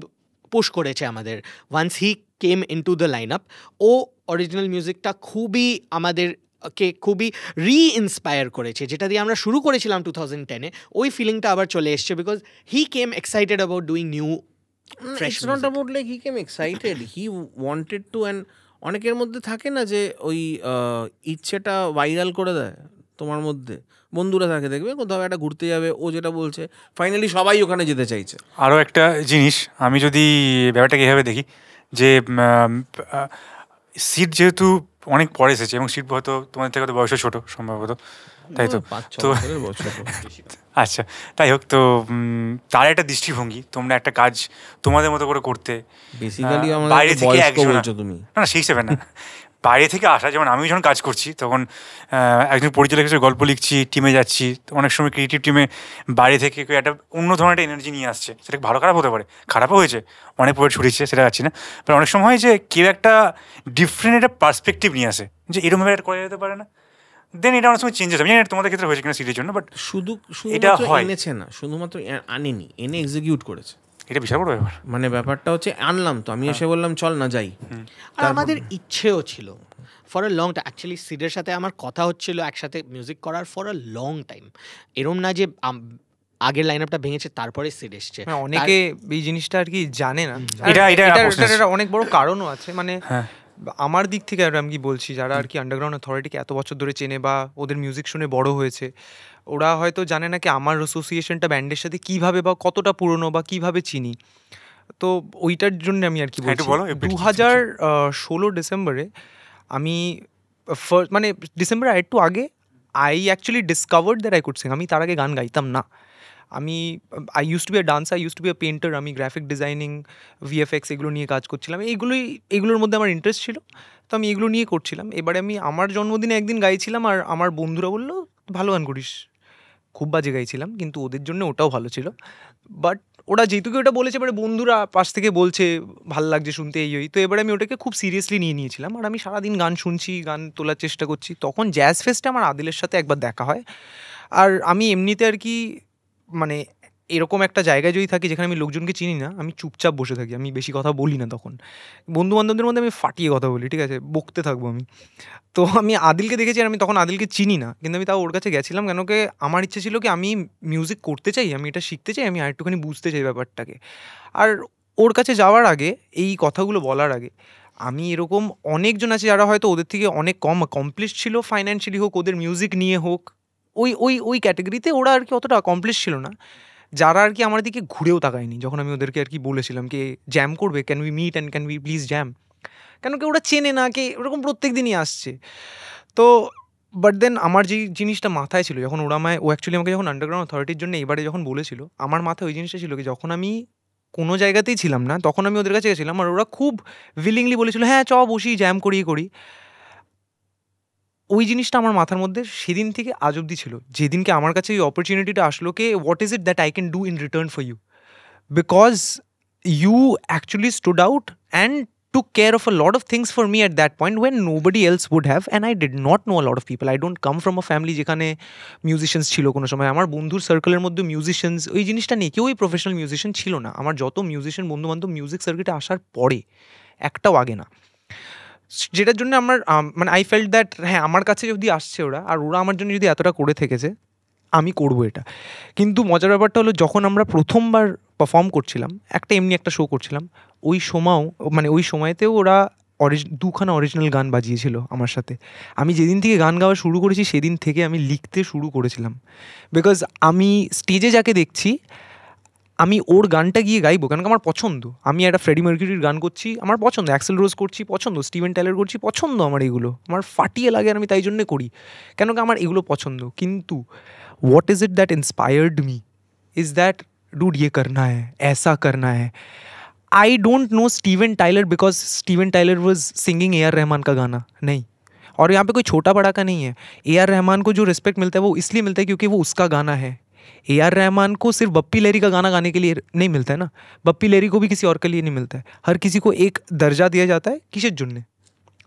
পুশ করেছে আমাদের once he came into the line up ও original মিউজিকটা খুবই আমাদের কে খুবই রি ইন্সপায়ার করেছে যেটা দিয়ে আমরা শুরু করেছিলাম টু থাউজেন্ড টেনে ওই ফিলিংটা আবার চলে এসছে because he came excited about doing new fresh not about like he came excited he wanted to and অনেকের মধ্যে থাকে না যে ওই ইচ্ছেটা ভাইরাল করে দেয় তোমার মধ্যে বন্ধুরা থাকে দেখবে কোথাও একটা ঘুরতে যাবে ও যেটা বলছে ফাইনালি সবাই ওখানে যেতে চাইছে আরও একটা জিনিস আমি যদি ব্যাপারটাকে এভাবে দেখি যে সিট যেহেতু অনেক পরে এসেছে এবং সিট হয়তো তোমাদের থেকে হয়তো বয়সও ছোটো সম্ভবত তাই তো তো <laughs> আচ্ছা তাই হোক তো তার একটা দৃষ্টিভঙ্গি তোমরা একটা কাজ তোমাদের মতো করে করতে বাইরে থেকে একজন তুমি না সেই হিসেবে না <laughs> বাইরে থেকে আসা যেমন আমি যখন কাজ করছি তখন একজন পরিচালক হিসেবে গল্প লিখছি টিমে যাচ্ছি অনেক সময় ক্রিয়েটিভ টিমে বাইরে থেকে কেউ একটা অন্য ধরনের একটা এনার্জি নিয়ে আসছে সেটা ভালো খারাপ হতে পারে খারাপও হয়েছে অনেক পরে ছুটিছে সেটা যাচ্ছি না বাট অনেক সময় যে কেউ একটা ডিফারেন্ট একটা পার্সপেক্টিভ নিয়ে আসে যে এরকমভাবে করা যেতে পারে না দেন এটা অনেক সময় চেঞ্জেস হবে জানি তোমাদের ক্ষেত্রে হয়েছে কিনা সিটির জন্য বাট শুধু এটা এনেছে না শুধুমাত্র আনেনি এনে এক্সিকিউট করেছে এটা বিশাল বড় ব্যাপার মানে ব্যাপারটা হচ্ছে আনলাম তো আমি হ্যাঁ। এসে বললাম চল না যাই আর আমাদের ইচ্ছেও ছিল for a long time actually সিডের সাথে আমার কথা হচ্ছিল একসাথে মিউজিক করার ফর আ লং টাইম এরম না যে আগের লাইন আপটা ভেঙেছে তারপরে সিড এসছে হ্যাঁ, অনেকে এই জিনিসটা আর কি জানে না এটা এটা অনেক বড় কারণও আছে মানে হ্যাঁ। আমার দিক থেকে আর আমি কি বলছি যারা আর কি আন্ডারগ্রাউন্ড অথরিটিকে এত বছর ধরে চেনে বা ওদের মিউজিক শুনে বড় হয়েছে ওরা হয়তো জানে না কি আমার অ্যাসোসিয়েশনটা ব্যান্ডের সাথে কিভাবে বা কতটা পুরনো বা কিভাবে চিনি তো ওইটার জন্য আমি আর কি হ্যাঁ, বলছি দু হাজার ষোলো ডিসেম্বরে আমি ফার্স্ট মানে ডিসেম্বরের একটু আগে I actually discovered that I could sing আমি তার আগে গান গাইতাম না আমি I use to be a I use to be a painter আমি গ্রাফিক ডিজাইনিং ভিএফএক্স এগুলো নিয়ে কাজ করছিলাম এইগুলোই এগুলোর মধ্যে আমার ইন্টারেস্ট ছিল তো আমি এগুলো নিয়ে করছিলাম এবারে আমি আমার জন্মদিনে একদিন গাইছিলাম আর আমার বন্ধুরা বললো ভালো গান করিস খুব বাজে গাইছিলাম কিন্তু ওদের জন্য ওটাও ভালো ছিল বাট ওরা যেহেতুকে ওটা বলেছে এবারে বন্ধুরা পাশ থেকে বলছে ভাল লাগছে শুনতে এই ওই তো এবারে আমি ওটাকে খুব সিরিয়াসলি নিয়ে নিয়েছিলাম আর আমি সারাদিন গান শুনছি গান তোলার চেষ্টা করছি তখন জ্যাজ ফেস্টে আমার আদিলের সাথে একবার দেখা হয় আর আমি এমনিতে আর কি মানে এরকম একটা জায়গায় যদি থাকি যেখানে আমি লোকজনকে চিনি না আমি চুপচাপ বসে থাকি আমি বেশি কথা বলি না তখন বন্ধু বান্ধবদের মধ্যে আমি ফাটিয়ে কথা বলি ঠিক আছে বকতে থাকবো আমি তো আমি আদিলকে দেখেছি আর আমি তখন আদিলকে চিনি না কিন্তু আমি তাও ওর কাছে গেছিলাম কেন কি আমার ইচ্ছে ছিল কি আমি মিউজিক করতে চাই আমি এটা শিখতে চাই আমি আর একটুখানি বুঝতে চাই ব্যাপারটাকে আর ওর কাছে যাওয়ার আগে এই কথাগুলো বলার আগে আমি এরকম অনেকজন আছে যারা হয়তো ওদের থেকে অনেক কম কমপ্লিট ছিল ফাইন্যান্সিয়ালি হোক ওদের মিউজিক নিয়ে হোক ওই ওই ওই ক্যাটাগরিতে ওরা আর কি অতটা অ্যাকমপ্লিশ ছিল না যারা আর কি আমার দিকে ঘুরেও তাকায়নি যখন আমি ওদেরকে আর কি বলেছিলাম কি জ্যাম করবে can we meet and can we please jam কেন কি ওরা চেনে না কি ওরকম প্রত্যেক দিনই আসছে তো বাট দেন আমার যে জিনিসটা মাথায় ছিল যখন ওরা আমায় ও অ্যাকচুয়ালি আমাকে যখন আন্ডারগ্রাউন্ড অথরিটির জন্য এবারে যখন বলেছিল আমার মাথায় ওই জিনিসটা ছিল কি যখন আমি কোনো জায়গাতেই ছিলাম না তখন আমি ওদের কাছে গেছিলাম আর ওরা খুব উইলিংলি বলেছিল হ্যাঁ চ বসি জ্যাম করি করি ওই জিনিসটা আমার মাথার মধ্যে সেদিন থেকে আজ অব্দি ছিল যেদিনকে আমার কাছে এই অপরচুনিটিটা আসলো কে what is it that I can do in return for you because you actually stood out and took care of a lot of things for me at that point when nobody else would have and I did not know a lot of people I don't come from a family যেখানে musicians ছিল কোনো সময় আমার বন্ধুর সার্কেলের মধ্যে musicians ওই জিনিসটা নেই কেউই প্রফেশনাল মিউজিশিয়ান ছিল না আমার যত মিউজিশিয়ান বন্ধু বান্ধব মিউজিক সার্কিটে আসার পরে একটাও আগে না যেটার জন্য আমার মানে আই ফেল্ট দ্যাট হ্যাঁ আমার কাছে যদি আসছে ওরা আর ওরা আমার জন্য যদি এতটা করে থেকেছে আমি করব এটা কিন্তু মজার ব্যাপারটা হলো যখন আমরা প্রথমবার পারফর্ম করছিলাম একটা এমনি একটা শো করছিলাম ওই সময়ও মানে ওই সময়তেও ওরা অরিজ দুখানা অরিজিনাল গান বাজিয়েছিল আমার সাথে আমি যেদিন থেকে গান গাওয়া শুরু করেছি সেদিন থেকে আমি লিখতে শুরু করেছিলাম বিকজ আমি স্টেজে যাকে দেখছি আমি ওর গানটা গিয়ে গাইবো কারণ কারণ আমার পছন্দ আমি এটা ফ্রেডি মারকিউরির গান করছি আমার পছন্দ এক্সেল রোজ করছি পছন্দ স্টিভেন টাইলার করছি পছন্দ আমার এগুলো আমার ফাটিয়ে লাগে আমি তাই জন্য করি কারণ কারণ আমার এগুলো পছন্দ কিন্তু what is it that inspired me is that dude ये करना है ऐसा करना है I don't know Steven Tyler because Steven Tyler was singing A R Rahman का गाना नहीं और यहां पे कोई छोटा बड़ा का नहीं है एआर रहमान को जो रिस्पेक्ट मिलता है वो इसलिए मिलता है क्योंकि वो उसका गाना है ए आर रहमान को सिर्फ बप्पी लहरी का गाना गाने के लिए नहीं मिलता है ना बप्पी लहरी को भी किसी और के लिए नहीं मिलता है हर किसी को एक दर्जा दिया जाता है किसे जुड़ने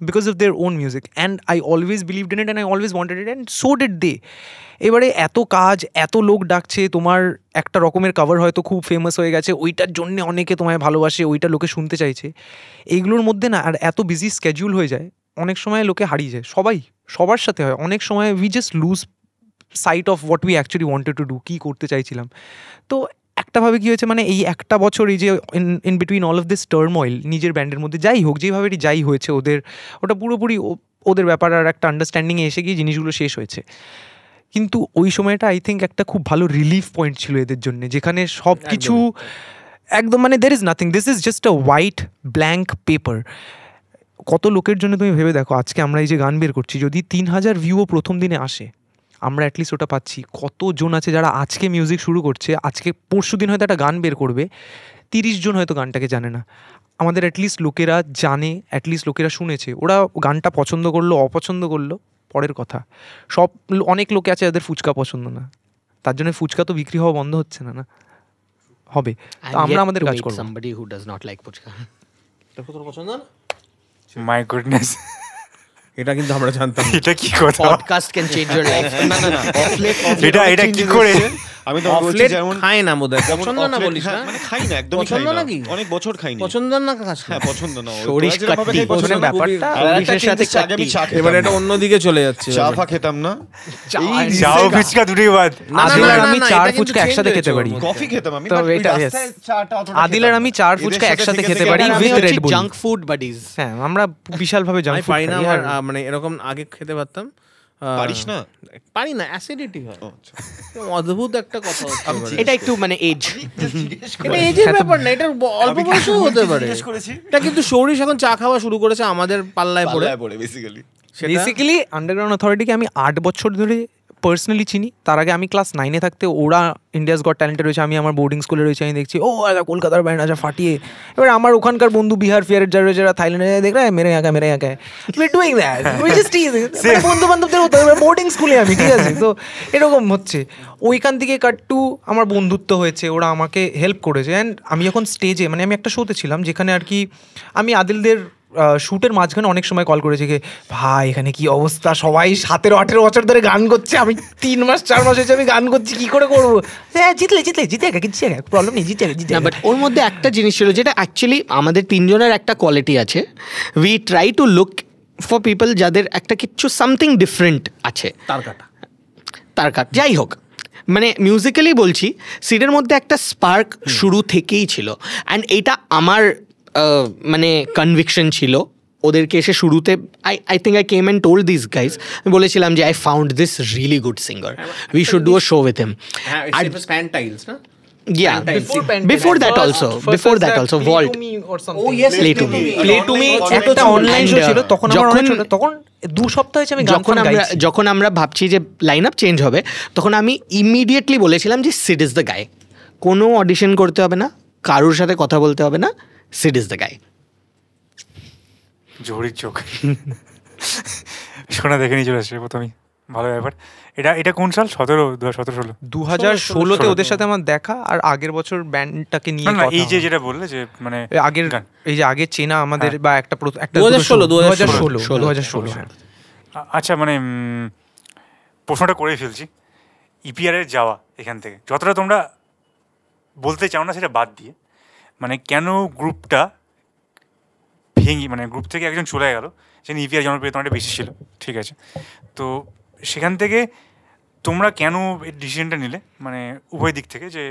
because of their own music and I always believed in it and I always wanted it and so did they এবারে এত কাজ এত লোক ডাকছে তোমার একটা রকমের কাভার হয়তো খুব ফেমাস হয়ে গেছে ওইটার জন্যে অনেকে তোমায় ভালোবাসে ওইটা লোকে শুনতে চাইছে এইগুলোর মধ্যে না আর এত বিজি স্কেডিউল হয়ে যায় অনেক সময় লোকে হারিয়ে যায় সবাই সবার সাথে হয় অনেক সময় we just lose sight of what we actually wanted to do কী করতে চাইছিলাম তো একটাভাবে কী হয়েছে মানে এই একটা বছর এই যে in between all of this turmoil নিজের ব্র্যান্ডের মধ্যে যাই হোক যেভাবে এটি যাই হয়েছে ওদের ওটা পুরোপুরি ওদের ব্যাপার আর একটা আন্ডারস্ট্যান্ডিংয়ে এসে গিয়ে জিনিসগুলো শেষ হয়েছে কিন্তু ওই সময়টা আই থিঙ্ক একটা খুব ভালো রিলিফ পয়েন্ট ছিল এদের জন্য যেখানে সব কিছু একদম মানে there is nothing this is just a white blank paper কত লোকের জন্য তুমি ভেবে দেখো আজকে আমরা এই যে গান বের করছি যদি তিন হাজার ভিউও প্রথম দিনে আসে আমরা অ্যাটলিস্ট ওটা পাচ্ছি কতজন আছে যারা আজকে মিউজিক শুরু করছে আজকে পরশু দিন হয়তো একটা গান বের করবে তিরিশ জন হয়তো গানটাকে জানে না আমাদের অ্যাটলিস্ট লোকেরা জানে অ্যাটলিস্ট লোকেরা শুনেছে ওরা গানটা পছন্দ করলো অপছন্দ করলো পরের কথা সব অনেক লোকে আছে যাদের ফুচকা পছন্দ না তার জন্য ফুচকা তো বিক্রি হওয়া বন্ধ হচ্ছে না না হবে আমরা আমাদের কাজ করব somebody who does ফুচকা তোর পছন্দ না মাই গুডনেস এটা কিন্তু আমরা জানতাম এটা কি কথা podcast can change your life না না না এটা এটা কি করে আমি তো বলছি যেমন খাই না মোদা পছন্দ না বলিস হ্যাঁ, না মানে খাই না খাই না অনেক বছর পছন্দ না খাস হ্যাঁ পছন্দ না পছন্দ ব্যাপারটা সাথে আগে আমি চা এটা অন্য দিকে চলে যাচ্ছে চা ফা খেতাম না চা বাদ আদিলার আমি চার ফুচকা একসাথে খেতে পারি কফি খেতাম আমি তবে এটা আদিলার আমি চার ফুচকা একসাথে খেতে পারি with Red Bull junk food buddies হ্যাঁ আমরা বিশাল ভাবে জাঙ্ক ফুড মানে এরকম আগে খেতে পারতাম পারিস না পারি না অ্যাসিডিটি হয় আচ্ছা। অদ্ভুত একটা কথা এটা একটু মানে এজ এটা এজের ব্যাপার না এটা অল্প বয়সেও হতে পারে এটা কিন্তু সৌরিশ এখন চা খাওয়া শুরু করেছে আমাদের পাল্লায় পড়ে বেসিক্যালি বেসিক্যালি আন্ডারগ্রাউন্ড অথরিটিকে আমি আট বছর ধরে পার্সোনালি চিনি তার আগে আমি ক্লাস নাইনে থাকতে ওরা ইন্ডিয়াস গড ট্যালেন্টে রয়েছে আমি আমার বোর্ডিং স্কুলে রয়েছে আমি দেখছি ও আচ্ছা কলকাতার ব্যান্ড আচ্ছা ফাটিয়ে এবার আমার ওখানকার বন্ধু বিহার ফিয়ারের যারা রয়েছে থাইল্যান্ডে দেখ রে মেরে আঁকা মেরে আঁকা জাস্ট বন্ধু বান্ধবদের এবার বোর্ডিং স্কুলে আমি ঠিক আছে তো এরকম হচ্ছে ওইখান থেকে কাটটু আমার বন্ধুত্ব হয়েছে ওরা আমাকে হেল্প করেছে অ্যান্ড আমি যখন স্টেজে মানে আমি একটা শোতে ছিলাম যেখানে আর কি আমি আদিলদের শ্যুটের মাঝখানে অনেক সময় কল করেছে যে ভাই এখানে কি অবস্থা সবাই সাতেরো আঠেরো বছর ধরে গান করছে আমি তিন মাস চার মাস হয়েছে আমি গান করছি কি করে করবো হ্যাঁ জিতলে জিতলে জিতে গে জিতে গে প্রবলেম নেই জিতে জিতে বাট ওর মধ্যে একটা জিনিস ছিল যেটা অ্যাকচুয়ালি আমাদের তিনজনের একটা কোয়ালিটি আছে we try to look for people যাদের একটা কিছু সামথিং ডিফারেন্ট আছে তার কাটা তার কাট যাই হোক মানে মিউজিক্যালি বলছি সিডের মধ্যে একটা স্পার্ক শুরু থেকেই ছিল অ্যান্ড এটা আমার মানে কনভিকশন ছিল ওদেরকে এসে শুরুতে I I think I came and told this guys আমি বলেছিলাম যে I found this really good singer we should do show with him Yeah, before, before that also, before that also, Vault. Oh yes, Play to Me. Play to Me একটা online show ছিল তখন আমার অনেক ছোট তখন দু সপ্তাহ হয়েছে আমি যখন আমরা যখন আমরা ভাবছি যে লাইন আপ চেঞ্জ হবে তখন আমি ইমিডিয়েটলি বলেছিলাম যে সিট ইজ দ্য গায়ে কোনো অডিশন করতে হবে না কারোর সাথে কথা বলতে হবে না সিড is দ্য গাই জহুরির চোখ শোনা দেখে নিয়ে চলে আসছে প্রথমেই ভালো ব্যাপার এটা এটা কোন সাল সতেরো দু হাজার সতেরো ষোলো দু হাজার ষোলোতে ওদের সাথে আমার দেখা আর আগের বছর ব্যান্ডটাকে নিয়ে এই যে যেটা বললে যে মানে আগের এই যে আগে চেনা আমাদের হ্যাঁ। বা একটা একটা দু হাজার ষোলো দু হাজার ষোলো হাজার ষোলো হ্যাঁ। আচ্ছা মানে প্রশ্নটা করে ফেলছি ইপিআর e এর যাওয়া এখান থেকে যতটা তোমরা বলতে চাও না সেটা বাদ দিয়ে মানে কেন গ্রুপটা ভেঙে মানে গ্রুপ থেকে একজন চলে গেল যে ইভিআর জনপ্রিয়তা অনেকটা বেশি ছিল ঠিক আছে তো সেখান থেকে তোমরা কেন এই ডিসিশনটা নিলে মানে উভয় দিক থেকে যে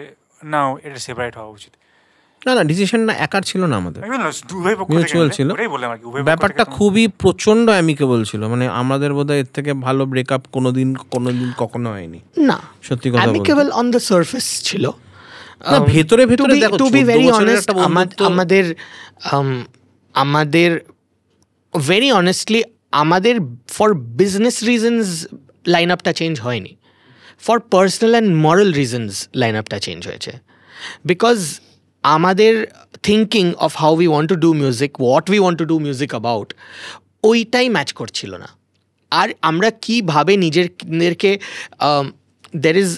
না এটা সেপারেট হওয়া উচিত না না ডিসিশন না একার ছিল না আমাদের চলছিল ব্যাপারটা খুবই প্রচন্ড অ্যামিকেবল ছিল মানে আমাদের বোধহয় এর থেকে ভালো ব্রেকআপ কোনোদিন কোনোদিন কখনো হয়নি না সত্যি কথা অ্যামিকেবল অন দ্য সার্ফেস ছিল না um, ভেতরে ভেতরে দেখো টু বি ভেরি অনেস্ট আমাদের um, আমাদের ভেরি অনেস্টলি আমাদের ফর বিজনেস রিজনস লাইন আপটা চেঞ্জ হয়নি for personal and moral reasons line আপটা চেঞ্জ হয়েছে বিকজ আমাদের thinking of how we want to do music what we want to do music about ওইটাই match করছিল না আর আমরা কীভাবে নিজেরদেরকে দের um, ইজ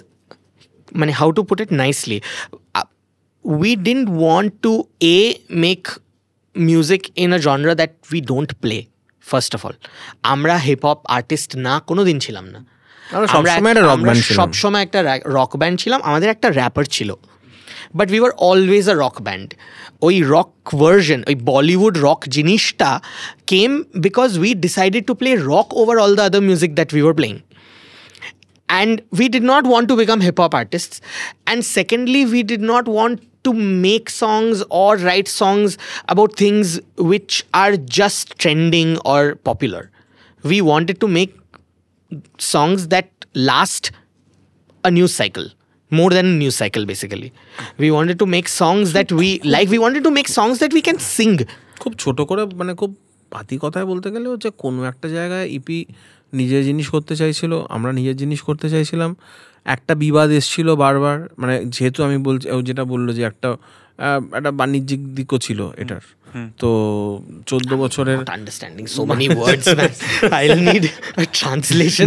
মানে how to put it nicely we didn't want to uh make music in a genre that we don't play first of all আমরা hip hop artist না কোনো দিন ছিলাম না আমরা সবসময় একটা রক ব্যান্ড ছিলাম আমাদের একটা র্যাপার ছিল but we were always a rock band ওই রক ভার্জন ওই বলিউড রক জিনিসটা came because we decided to play rock over all the other music that we were playing and we did not want to become hip hop artists and secondly we did not want to make songs or write songs about things which are just trending or popular we wanted to make songs that last a new cycle more than a new cycle basically we wanted to make songs that we <laughs> like we wanted to make songs that we can sing খুব ছোট করে মানে খুব পাতি কথায় বলতে গেলে হচ্ছে কোনো একটা জায়গায় ইপি নিজের জিনিস করতে চাইছিল আমরা নিজের জিনিস করতে চাইছিলাম একটা বিবাদ এসছিল বারবার মানে যেহেতু আমি বলছি যেটা বললো যে একটা একটা বাণিজ্যিক দিকও ছিল এটার তো চোদ্দ বছরের আন্ডারস্ট্যান্ডিং সো ট্রান্সলেশন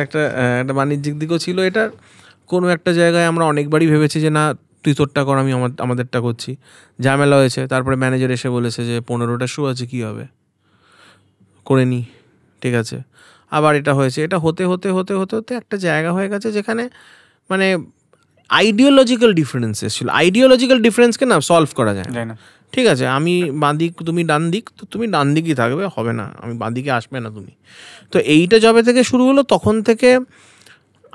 একটা বাণিজ্যিক দিকও ছিল এটার কোনো একটা জায়গায় আমরা অনেকবারই ভেবেছি যে না তুই তোরটা কর আমি আমার আমাদেরটা করছি ঝামেলা হয়েছে তারপরে ম্যানেজার এসে বলেছে যে পনেরোটা শু আছে কী হবে করে নি ঠিক আছে আবার এটা হয়েছে এটা হতে হতে হতে হতে হতে একটা জায়গা হয়ে গেছে যেখানে মানে আইডিওলজিক্যাল ডিফারেন্স এসেছিল আইডিওলজিক্যাল ডিফারেন্সকে না সলভ করা যায় না ঠিক আছে আমি বাঁ দিক তুমি ডান দিক তো তুমি ডান দিকই থাকবে হবে না আমি বাঁ দিকে আসবে না তুমি তো এইটা যবে থেকে শুরু হলো তখন থেকে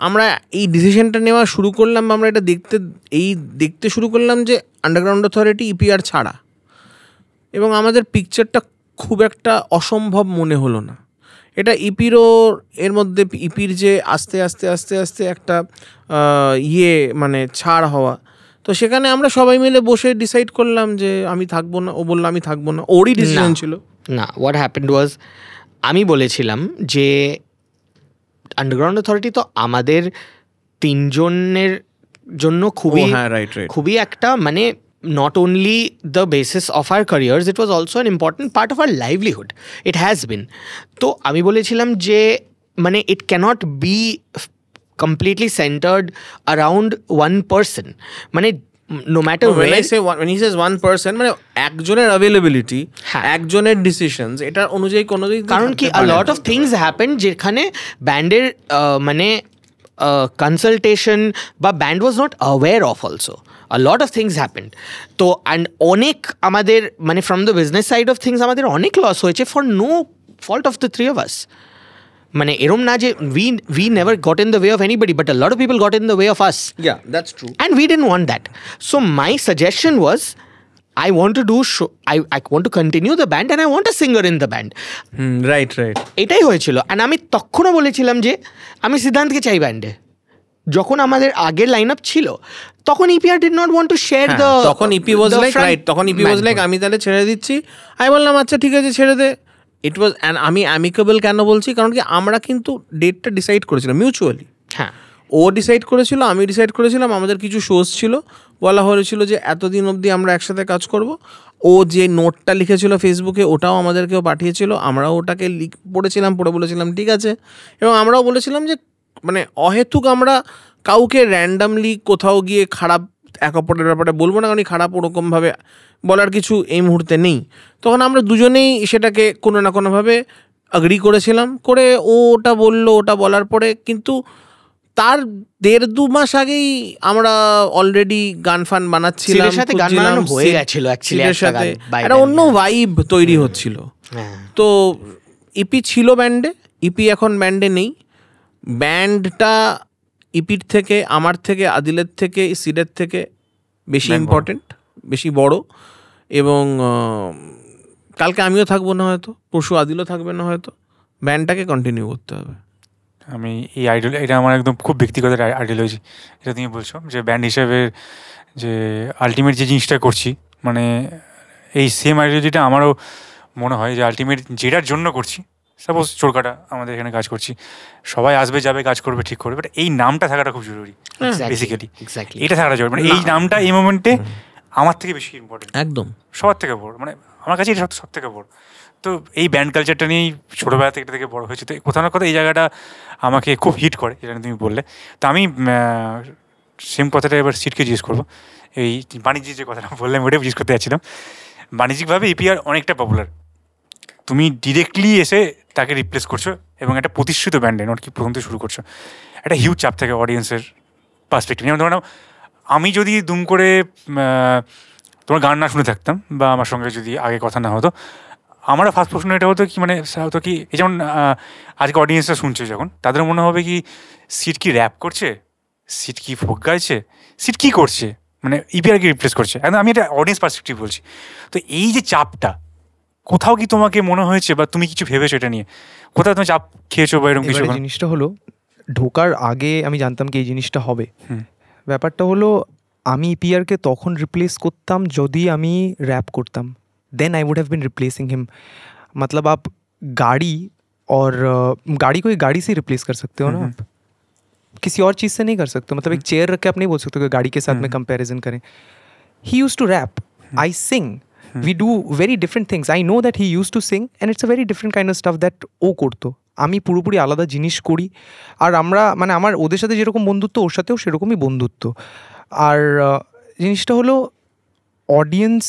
আমরা এই ডিসিশনটা নেওয়া শুরু করলাম আমরা এটা দেখতে এই দেখতে শুরু করলাম যে আন্ডারগ্রাউন্ড অথরিটি ইপিআর ছাড়া এবং আমাদের পিকচারটা খুব একটা অসম্ভব মনে হলো না এটা ইপিরও e এর মধ্যে ইপির e যে আস্তে আস্তে আস্তে আস্তে একটা ইয়ে মানে ছাড় হওয়া তো সেখানে আমরা সবাই মিলে বসে ডিসাইড করলাম যে আমি থাকবো না ও বললো আমি থাকবো না ওরই ডিসিশন ছিল না হোয়াট হ্যাপেন্ড ওয়াজ আমি বলেছিলাম যে আন্ডারগ্রাউন্ড অথরিটি তো আমাদের তিনজনের জন্য খুবই হ্যাঁ, খুবই একটা মানে not only the basis of our career it was also an important part of our livelihood it has been তো আমি বলেছিলাম যে মানে it can't be completely centred around one person মানে no matter oh, when I say one, when he says one person মানে একজনের availability একজনের decisions এটা অনুযায়ী কোনো কারণ কি a lot of things happen যেখানে ব্যান্ডের মানে কনসালটেশন বা band was not aware of also a lot of things happened তো অ্যান্ড অনেক আমাদের মানে from the business side of things আমাদের অনেক লস হয়েছে for no fault of the three of us মানে এরম না যে we we never got in the way of anybody but a lot of people got in the way of us yeah that's true and we didn't want that so my suggestion was I want to do show I I want to continue the band and I want a singer in the band right right এটাই হয়েছিল and আমি তখনও বলেছিলাম যে আমি সিদ্ধান্তকে চাই ব্যান্ডে যখন আমাদের আগের লাইন আপ ছিল তখন ইপি আর did not want to share the তখন ইপি ওয়াজ লাইক রাইট তখন ইপি ওয়াজ লাইক আমি তাহলে ছেড়ে দিচ্ছি আমি বললাম আচ্ছা ঠিক আছে ছেড়ে দে ইট ওয়াজ অ্যান্ড আমি অ্যামিকেবল কেন বলছি কারণ কি আমরা কিন্তু ডেটটা ডিসাইড করেছিলাম মিউচুয়ালি হ্যাঁ ও ডিসাইড করেছিল আমি ডিসাইড করেছিলাম আমাদের কিছু শোজ ছিল বলা হয়েছিল যে এতদিন অবধি আমরা একসাথে কাজ করব ও যে নোটটা লিখেছিল ফেসবুকে ওটাও আমাদেরকেও পাঠিয়েছিল আমরাও ওটাকে লিখ পড়েছিলাম পড়ে বলেছিলাম ঠিক আছে এবং আমরাও বলেছিলাম যে মানে অহেতুক আমরা কাউকে র্যান্ডামলি কোথাও গিয়ে খারাপ এক অপরের ব্যাপারে বলবো না কারণ খারাপ ওরকমভাবে বলার কিছু এই মুহূর্তে নেই তখন আমরা দুজনেই সেটাকে কোনো না কোনোভাবে অ্যাগ্রি করেছিলাম করে ও ওটা বললো ওটা বলার পরে কিন্তু তার দেড় দু মাস আগেই আমরা অলরেডি গান ফান বানাচ্ছিলাম সাথে গান বানানো হয়ে গেছিল সাথে একটা অন্য ভাইব তৈরি হচ্ছিল হ্যাঁ। তো ইপি e ছিল ব্যান্ডে ইপি e এখন ব্যান্ডে নেই ব্যান্ডটা ইপির থেকে আমার থেকে আদিলের থেকে সিডের থেকে বেশি ইম্পর্টেন্ট বেশি বড় এবং কালকে আমিও থাকবো না হয়তো পরশু আদিলও থাকবে না হয়তো ব্যান্ডটাকে কন্টিনিউ করতে হবে আমি এই আইডল এটা আমার একদম খুব ব্যক্তিগত আইডিওলজি এটা তুমি বলছো যে ব্যান্ড হিসেবে যে আলটিমেট যে জিনিসটা করছি মানে এই সেম আইডিওলজিটা আমারও মনে হয় যে আলটিমেট যেটার জন্য করছি সাপোজ চোরকাটা আমাদের এখানে কাজ করছি সবাই আসবে যাবে কাজ করবে ঠিক করবে বাট এই নামটা থাকাটা খুব জরুরি বেসিক্যালি এটা থাকাটা জরুরি মানে এই নামটা এই মোমেন্টে আমার থেকে বেশি ইম্পর্টেন্ট একদম সবার থেকে বড় মানে আমার কাছে এটা সব থেকে বড় তো এই ব্যান্ড কালচারটা নিয়েই ছোটোবেলা থেকে থেকে বড় হয়েছে তো কোথাও না কোথাও এই জায়গাটা আমাকে খুব হিট করে যেটা তুমি বললে তো আমি সেম কথাটা এবার সিটকে জিজ্ঞেস করবো এই বাণিজ্যিক যে কথাটা বললাম ওটাই জিজ্ঞেস করতে যাচ্ছিলাম বাণিজ্যিকভাবে ইপিআর অনেকটা পপুলার তুমি ডিরেক্টলি এসে তাকে রিপ্লেস করছো এবং একটা প্রতিষ্ঠিত ব্যান্ডে নট কি প্রথম থেকে শুরু করছো একটা হিউজ চাপ থাকে অডিয়েন্সের পার্সপেক্টিভ যেমন ধরো আমি যদি দুম করে তোমার গান না শুনে থাকতাম বা আমার সঙ্গে যদি আগে কথা না হতো আমার ফার্স্ট প্রশ্ন এটা হতো কি মানে হতো কি এই যেমন আজকে অডিয়েন্সটা শুনছে যখন তাদের মনে হবে কি সিট কি র্যাপ করছে সিট কি ফোক গাইছে সিট কি করছে মানে কি রিপ্লেস করছে একদম আমি এটা অডিয়েন্স পার্সপেক্টিভ বলছি তো এই যে চাপটা কোথাও কি তোমাকে মনে হয়েছে বা তুমি কিছু ভেবে সেটা নিয়ে কোথা তুমি চাপ খেছো বাইরেও কিছু জিনিসটা হলো ধোকার আগে আমি জানতাম যে এই জিনিসটা হবে ব্যাপারটা হলো আমি ইপিআর e কে তখন রিপ্লেস করতাম যদি আমি র‍্যাপ করতাম then I would have been replacing him मतलब आप गाड़ी और गाड़ी को एक गाड़ी से रिप्लेस कर सकते हो ना किसी और चीज से नहीं कर सकते मतलब एक चेयर रख के आप नहीं बोल सकते कि गाड़ी के साथ में कंपैरिजन करें he used to rap I sing hmm. we do very different things i know that he used to sing and it's a very different kind of stuff that ও করতো আমি পুরোপুরি আলাদা জিনিস করি আর আমরা মানে আমার ওদের সাথে যেরকম বন্ধুত্ব ওর সাথেও সেরকমই বন্ধুত্ব আর জিনিসটা হলো অডিয়েন্স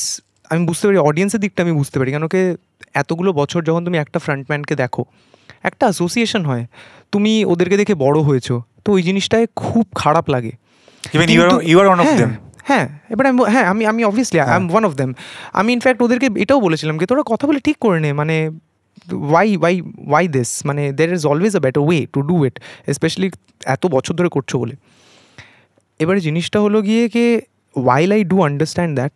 আমি বুঝতে পারি অডিয়েন্সের দিকটা আমি বুঝতে পারি কেন কে এতগুলো বছর যখন তুমি একটা ফ্রন্টম্যানকে দেখো একটা অ্যাসোসিয়েশন হয় তুমি ওদেরকে দেখে বড় হয়েছো তো ওই জিনিসটায় খুব খারাপ লাগে you are one of them হ্যাঁ এবার আমি হ্যাঁ আমি আমি obviously I am one of them আমি ইনফ্যাক্ট ওদেরকে এটাও বলেছিলাম কি তোরা কথা বলে ঠিক করে নে মানে ওয়াই ওয়াই ওয়াই দিস মানে there is always a better way to do it specially এত বছর ধরে করছো বলে এবারে জিনিসটা হলো গিয়ে কে while I do understand that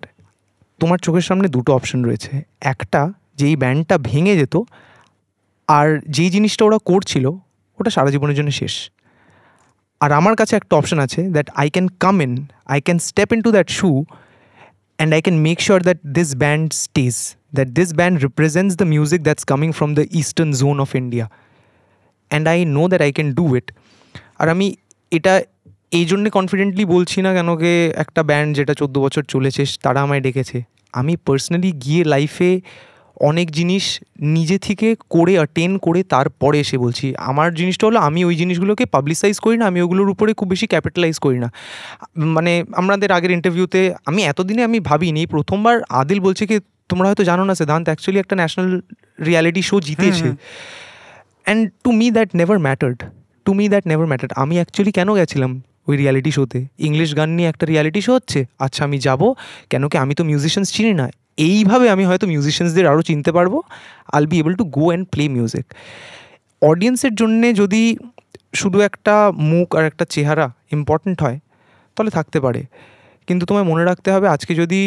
তোমার চোখের সামনে দুটো অপশন রয়েছে একটা যেই ব্যান্ডটা ভেঙে যেত আর যেই জিনিসটা ওরা করছিল ওটা সারা জীবনের জন্য শেষ আর আমার কাছে একটা অপশান আছে that I can come in I can step in to that shoe and I can make sure that this band stage that this band represents the music that's coming from the eastern zone of India and I know that I can do it আর আমি এটা এই জন্যে confidently বলছি না কেন কে একটা band যেটা চোদ্দো বছর চলেছে তারা আমায় ডেকেছে আমি পার্সোনালি গিয়ে লাইফে অনেক জিনিস নিজে থেকে করে অ্যাটেন্ড করে তারপরে এসে বলছি আমার জিনিসটা হলো আমি ওই জিনিসগুলোকে পাবলিসাইজ করি না আমি ওগুলোর উপরে খুব বেশি ক্যাপিটালাইজ করি না মানে আমাদের আগের ইন্টারভিউতে আমি এতদিনে আমি ভাবিনি প্রথমবার আদিল বলছে কি তোমরা হয়তো জানো না সিদ্ধান্ত অ্যাকচুয়ালি একটা ন্যাশনাল রিয়ালিটি শো জিতেছে and to me that never mattered to me that never mattered আমি অ্যাকচুয়ালি কেন গেছিলাম ওই রিয়ালিটি শোতে ইংলিশ গান নিয়ে একটা রিয়ালিটি শো হচ্ছে আচ্ছা আমি যাব কেন কি আমি তো মিউজিশিয়ানস চিনি না এইভাবে আমি হয়তো মিউজিশিয়ানসদের আরও চিনতে পারবো we'll be able to go and play music অডিয়েন্সের জন্যে যদি শুধু একটা মুখ আর একটা চেহারা ইম্পর্ট্যান্ট হয় তাহলে থাকতে পারে কিন্তু তোমায় মনে রাখতে হবে আজকে যদি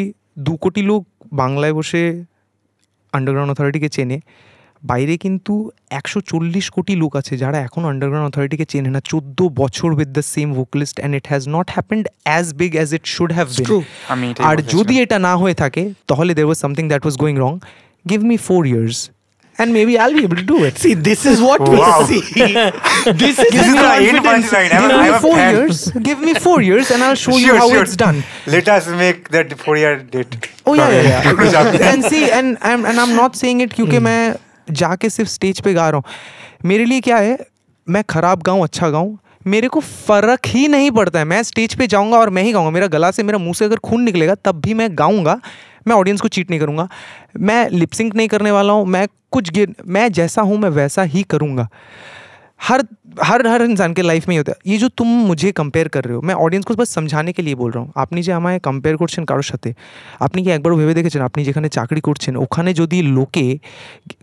দু কোটি লোক বাংলায় বসে আন্ডারগ্রাউন্ড অথরিটিকে চেনে বাইরে কিন্তু একশো চল্লিশ কোটি লোক আছে যারা এখন আন্ডারগ্রাউন্ড অথরিটিকে চেনে না চোদ্দ বছর with the same vocalist and it has not happened as big as it should have been আর যদি এটা না হয়ে থাকে তাহলে there was something that was going wrong give me four years and maybe I'll be able to do it. See, this is what wow. we see. this is this is the eight punchline. Give me I'm four years. Give me four years, and I'll show sure, you how sure. it's done. Let us make that four-year date. Oh yeah, yeah, yeah. and see, and I'm and I'm not saying it. क्योंकि मैं जाके सिर्फ stage पे गा रहा हूँ मेरे लिए क्या है मैं ख़राब गाऊँ अच्छा गाऊँ मेरे को फ़र्क ही नहीं पड़ता है मैं स्टेज पे जाऊँगा और मैं ही गाऊँगा मेरा गला से मेरा मुंह से अगर खून निकलेगा तब भी मैं गाऊँगा मैं ऑडियंस को चीट नहीं करूँगा मैं लिपसिंक नहीं करने वाला हूँ मैं कुछ गिर मैं जैसा हूँ मैं वैसा ही करूँगा हर हर हर इंसान के लाइफ में ही होता है ये जो तुम मुझे कंपेयर कर रहे हो मैं ऑडियंस को बस समझানোর জন্য বল रहा हूं আপনি যে আমায় কম্পেয়ার করছেন কারোর সাথে আপনি কি একবারও ভেবে দেখেছেন আপনি যেখানে চাকরি করছেন ওখানে যদি লোকে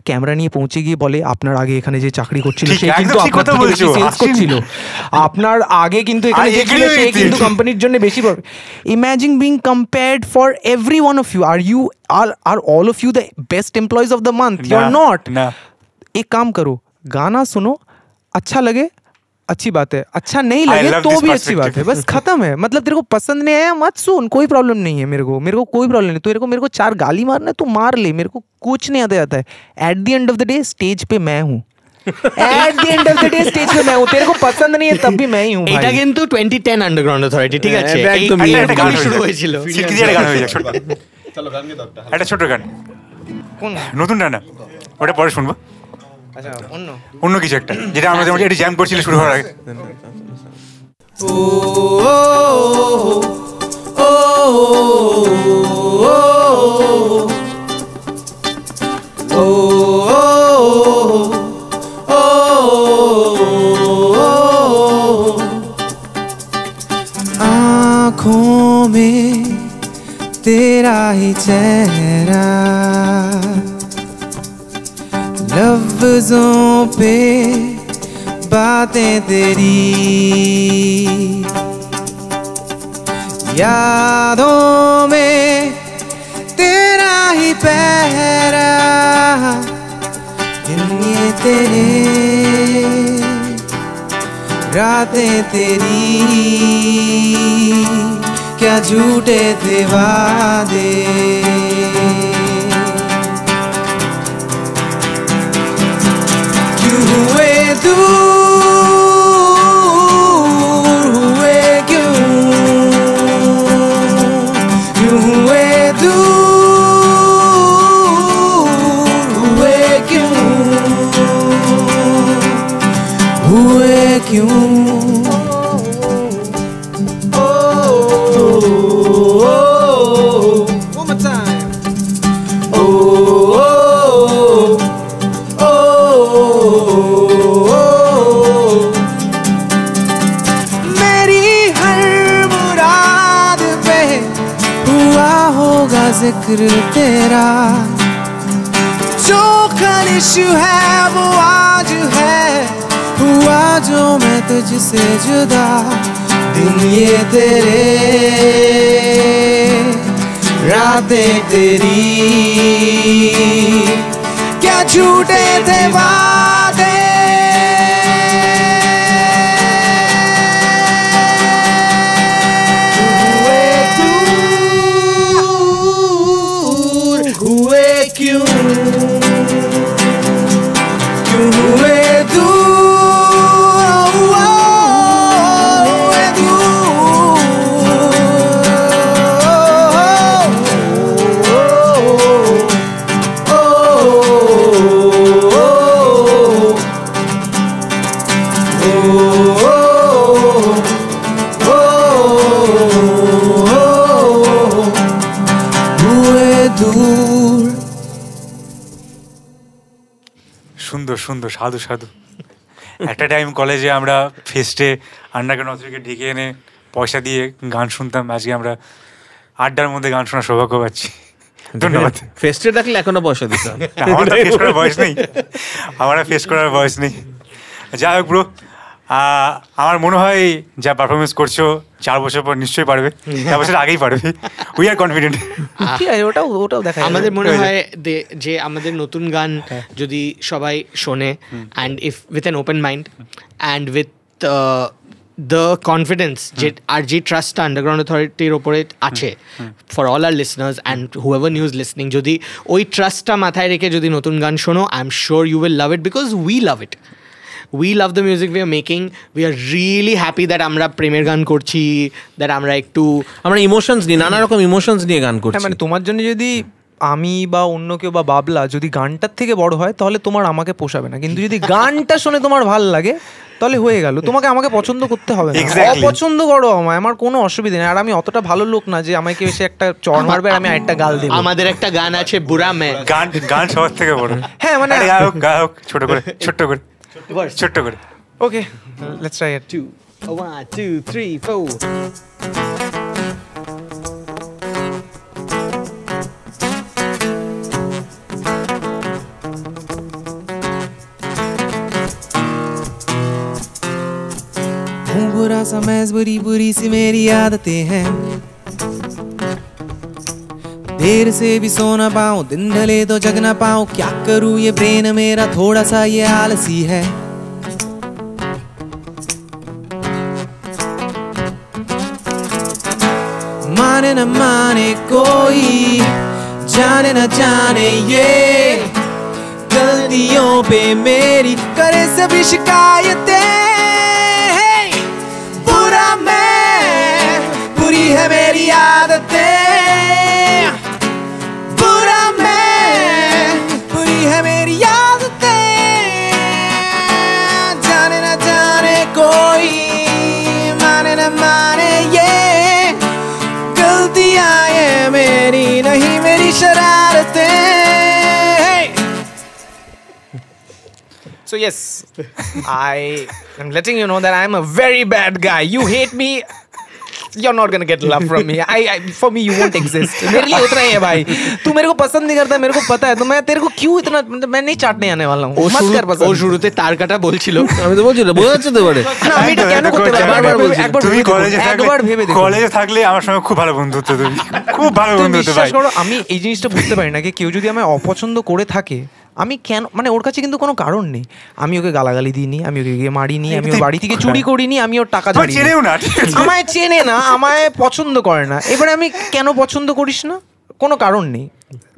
ক্যামেরা নিয়ে পৌঁছে গিয়ে বলে আপনার আগে এখানে যে চাকরি করছিল সে কিন্তু আপনার থেকে সেলস করছিল আপনার আগে কিন্তু এখানে যে ছিল সে কিন্তু কোম্পানির জন্য বেশি imagine being compared for everyone of you are you are are all of you the best employees of the month you are not एक काम करो गाना सुनो अच्छा लगे अच्छी बात है अच्छा नहीं लगे तो भी अच्छी बात है बस खत्म है मतलब तेरे को पसंद नहीं आया मत सुन कोई प्रॉब्लम नहीं है मेरे को मेरे को कोई प्रॉब्लम नहीं तो मेरे को मेरे को चार गाली मारना है तो मार ले मेरे को कुछ नहीं आता जाता है at the end of the day stage पे मैं हूँ at the end of the day stage পে मैं हूँ तेरे को पसंद नहीं है तब भी मैं ही हूं এটা কিন্তু 2010 আন্ডারগ্রাউন্ড অথরিটি ঠিক আছে একদম এটা গান শুরু হয়েছিল সিকি দিয়ে গান হয়েছিল চলো গান গে দাও একটা ছোট গান কোন নতুন গান না ওটা পরে শুনবো আচ্ছা, অন্য কিছু একটা যেটা আমরা যেমন এটি জ্যাম করছিল শুরু হওয়ার আগে আঁখো মে তেরা ही लफ्जों पे बातें तेरी यादों में तेरा ही पहरा दिन ये तेरे रातें तेरी क्या झूठे थे वादे हुए दूर हुए क्यों क्यों हुए दूर हुए क्यों हुए क्यों जिक्र तेरा जो खलिश है वो आज है हुआ जो मैं तुझसे जुदा दिन ये तेरे रातें तेरी क्या झूठे थे बात সুন্দর সাধু সাধু একটা টাইম কলেজে আমরা ফেস্টে আন্ডারগ্রাউন্ড অথরিটিকে ডেকে এনে পয়সা দিয়ে গান শুনতাম আজকে আমরা আড্ডার মধ্যে গান শোনার সৌভাগ্য পাচ্ছি ধন্যবাদ ফেস্টে দেখলে এখনো পয়সা দিতে আমার ফেস করার বয়স নেই আমার ফেস করার বয়স নেই যাই হোক ব্রো আমার মনে হয় যা পারফরমেন্স করছো চার বছর পর নিশ্চয়ই পারবে চার বছর আগেই পারবে উই আর কনফিডেন্ট ওটাও ওটাও দেখা আমাদের মনে হয় যে আমাদের নতুন গান হ্যাঁ। যদি সবাই শোনে and if with an open mind and with the confidence যে আর যে ট্রাস্টটা আন্ডারগ্রাউন্ড অথরিটির ওপরে আছে for all our listeners and whoever news listening যদি ওই ট্রাস্টটা মাথায় রেখে যদি নতুন গান শোনো I am sure you will love it because we love it we love the music we are making we are really happy that আমরা প্রেমের গান করছি দ্যাট আমরা একটু আমরা ইমোশনস নিয়ে নানা রকম ইমোশনস নিয়ে গান হ্যাঁ, করছি মানে তোমার জন্য যদি আমি বা অন্য কেউ বা বাবলা যদি গানটার থেকে বড় হয় তাহলে তোমার আমাকে পোষাবে না কিন্তু যদি গানটা শুনে তোমার ভাল লাগে তাহলে হয়ে গেল তোমাকে আমাকে পছন্দ করতে হবে না অপছন্দ করো আমায় আমার কোনো অসুবিধা নেই আর আমি অতটা ভালো লোক না যে আমাকে এসে একটা চর মারবে আর আমি একটা গাল দেব আমাদের একটা গান আছে বুড়া মে গান গান সবার থেকে বড় হ্যাঁ মানে গায়ক গায়ক ছোট করে ছোট করে Verse. Chuttukudi. Okay, let's try it. Two. One, two, three, four. बुरा सा मैज बुरी बुरी सी मेरी आदतें हैं देर से भी सो ना दिन ढले तो जग ना पाऊँ क्या करूँ ये ब्रेन मेरा थोड़ा सा ये आलसी है माने न माने कोई जाने न जाने ये गलतियों पे मेरी करे सभी शिकायतें बुरा मैं बुरी है मेरी So yes, <laughs> I am letting you know that I am a very bad guy. You hate me, you're not gonna get love from me. I, I for me you won't exist. मेरे लिए उतना ही है भाई. तू मेरे को पसंद नहीं करता मेरे को पता है तो मैं तेरे को क्यों इतना मैं नहीं চাটने আনে वाला हूं. মত কর পছন্দ. ও শুরুতে তার কাটা বলছিল. আমি তো বলছিল বোঝা যাচ্ছে তো পারে. না আমি এটা হ্যাঁ, কেন করতে পারি বারবার বলছি. তুমি কলেজে একবার ভেবে দেখো. কলেজে থাকলে আমার সঙ্গে খুব ভালো বন্ধুত্ব তুমি. খুব ভালো বন্ধুত্ব ভাই. বিশ্বাস করো আমি এই জিনিসটা বুঝতে পারি না যে কেউ যদি আমায় অপছন্দ করে থাকে আমি কেন মানে ওর কাছে কিন্তু কোনো কারণ নেই আমি ওকে গালাগালি দিইনি আমি ওকে গিয়ে মারিনি আমি ওর বাড়ি থেকে চুরি করিনি আমি ওর টাকা চেনেও না আমায় চেনে না আমায় পছন্দ করে না এবারে আমি কেন পছন্দ করিস না কোনো কারণ নেই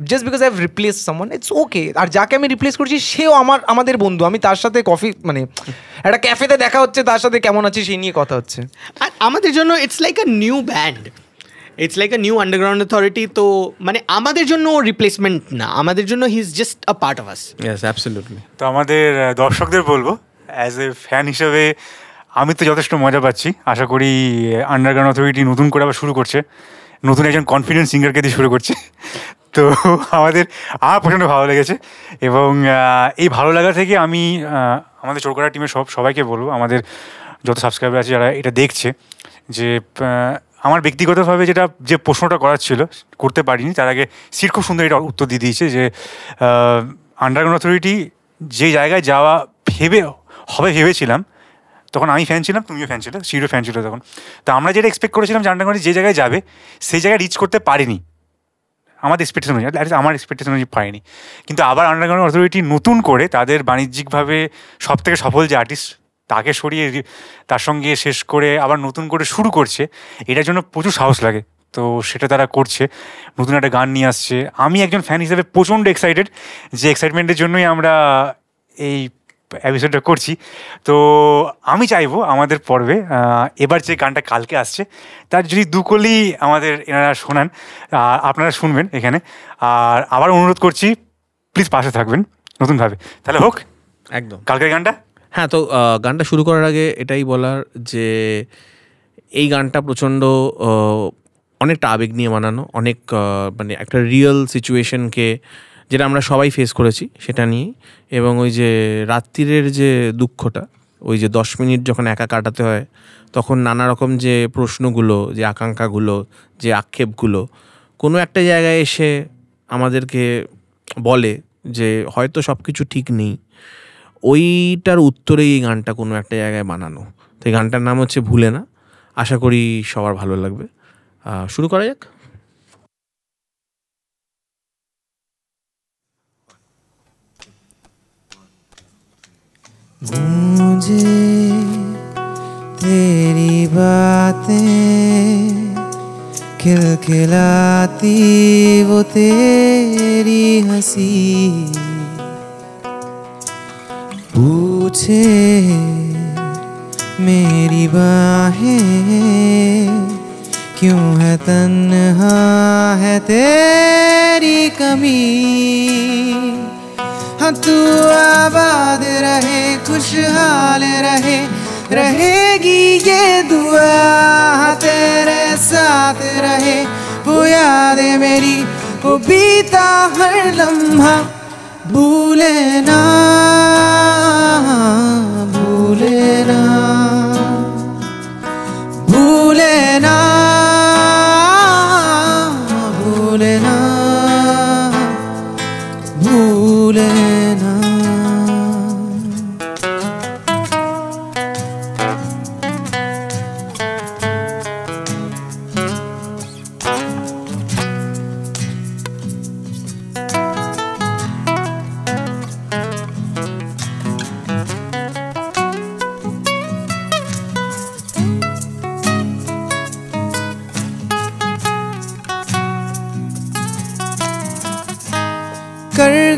just because I have replace someone it's okay আর যাকে আমি রিপ্লেস করছি সেও আমার আমাদের বন্ধু আমি তার সাথে কফি মানে একটা ক্যাফেতে দেখা হচ্ছে তার সাথে কেমন আছে সেই নিয়ে কথা হচ্ছে আর আমাদের জন্য it's like a new band it's like a new Underground Authority তো মানে আমাদের জন্য রিপ্লেসমেন্ট না আমাদের জন্য he is just a part of us yes absolutely তো আমাদের দর্শকদের বলবো অ্যাজ এ ফ্যান হিসেবে আমি তো যথেষ্ট মজা পাচ্ছি আশা করি আন্ডারগ্রাউন্ড অথরিটি নতুন করে আবার শুরু করছে নতুন একজন কনফিডেন্ট সিঙ্গারকে দিয়ে শুরু করছে তো আমাদের আমার প্রচণ্ড ভালো লেগেছে এবং এই ভালো লাগা থেকে আমি আমাদের চোরকড়া টিমের সব সবাইকে বলবো আমাদের যত সাবস্ক্রাইবার আছে যারা এটা দেখছে যে আমার ব্যক্তিগতভাবে যেটা যে প্রশ্নটা করার ছিল করতে পারিনি তার আগে সির খুব সুন্দর এটা উত্তর দিয়ে দিয়েছে যে আন্ডারগ্রাউন্ড অথরিটি যে জায়গায় যাওয়া ভেবে হবে ভেবেছিলাম তখন আমি ফ্যান ছিলাম তুমিও ফ্যান ছিল সিরও ফ্যান ছিল তখন তো আমরা যেটা এক্সপেক্ট করেছিলাম যে আন্ডারগ্রাউন্ড যে জায়গায় যাবে সেই জায়গায় রিচ করতে পারিনি আমাদের এক্সপেকটেশন অনুযায়ী আমার এক্সপেকটেশন অনুযায়ী পায়নি কিন্তু আবার আন্ডারগ্রাউন্ড অথরিটি নতুন করে তাদের বাণিজ্যিকভাবে সব থেকে সফল যে আর্টিস্ট তাকে সরিয়ে তার সঙ্গে শেষ করে আবার নতুন করে শুরু করছে এটার জন্য প্রচুর সাহস লাগে তো সেটা তারা করছে নতুন একটা গান নিয়ে আসছে আমি একজন ফ্যান হিসেবে প্রচণ্ড এক্সাইটেড যে এক্সাইটমেন্টের জন্যই আমরা এই অ্যাপিসোডটা করছি তো আমি চাইবো আমাদের পর্বে এবার যে গানটা কালকে আসছে তার যদি দুকলি আমাদের এনারা শোনান আপনারা শুনবেন এখানে আর আবার অনুরোধ করছি প্লিজ পাশে থাকবেন নতুনভাবে তাহলে হোক একদম কালকের গানটা হ্যাঁ তো গানটা শুরু করার আগে এটাই বলার যে এই গানটা প্রচণ্ড অনেকটা আবেগ নিয়ে বানানো অনেক মানে একটা রিয়েল সিচুয়েশনকে যেটা আমরা সবাই ফেস করেছি সেটা নিয়ে এবং ওই যে রাত্রিরের যে দুঃখটা ওই যে দশ মিনিট যখন একা কাটাতে হয় তখন নানা রকম যে প্রশ্নগুলো যে আকাঙ্ক্ষাগুলো যে আক্ষেপগুলো কোনো একটা জায়গায় এসে আমাদেরকে বলে যে হয়তো সব কিছু ঠিক নেই ওইটার উত্তরে এই গানটা কোনো একটা জায়গায় বানানো তো এই গানটার নাম হচ্ছে ভুলে না আশা করি সবার ভালো লাগবে শুরু করা যাক মুঝে তেরি বাতে खिलखिलाती वो তেরি হাসি पूछे मेरी बाहें क्यों है तन्हा है तेरी कमी हाँ तू आबाद रहे खुशहाल रहे रहेगी ये दुआ हाँ तेरे साथ रहे वो याद मेरी वो बीता हर लम्हा भूले ना भूले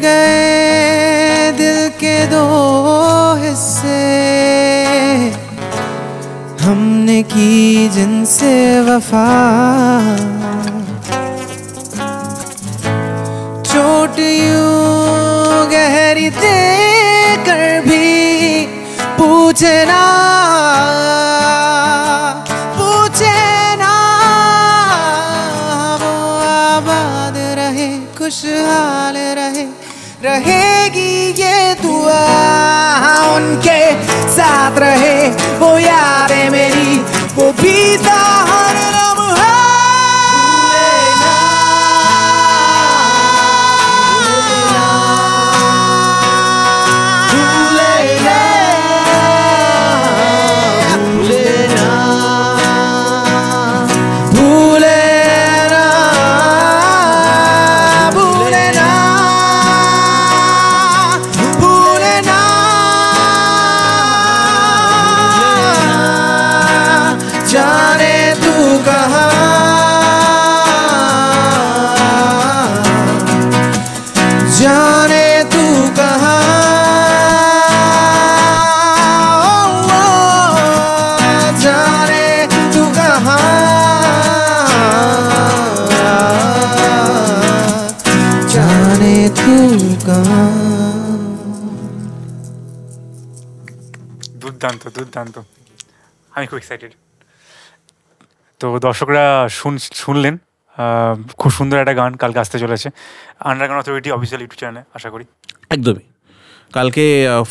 गए दिल के दो हिस्से हमने की जिनसे वफा चोट यू गहरी दे कर भी पूछना खुशहाल रहेगी ये दुआ हाँ, उनके साथ रहे वो यारे मेरी वो बीता দুর্দান্ত আমি খুব এক্সাইটেড তো দর্শকরা শুন শুনলেন খুব সুন্দর একটা গান কালকে আসতে চলেছে আন্ডারগ্রাউন্ড অথরিটি অফিসিয়াল ইউটিউব চ্যানেলে আশা করি একদমই কালকে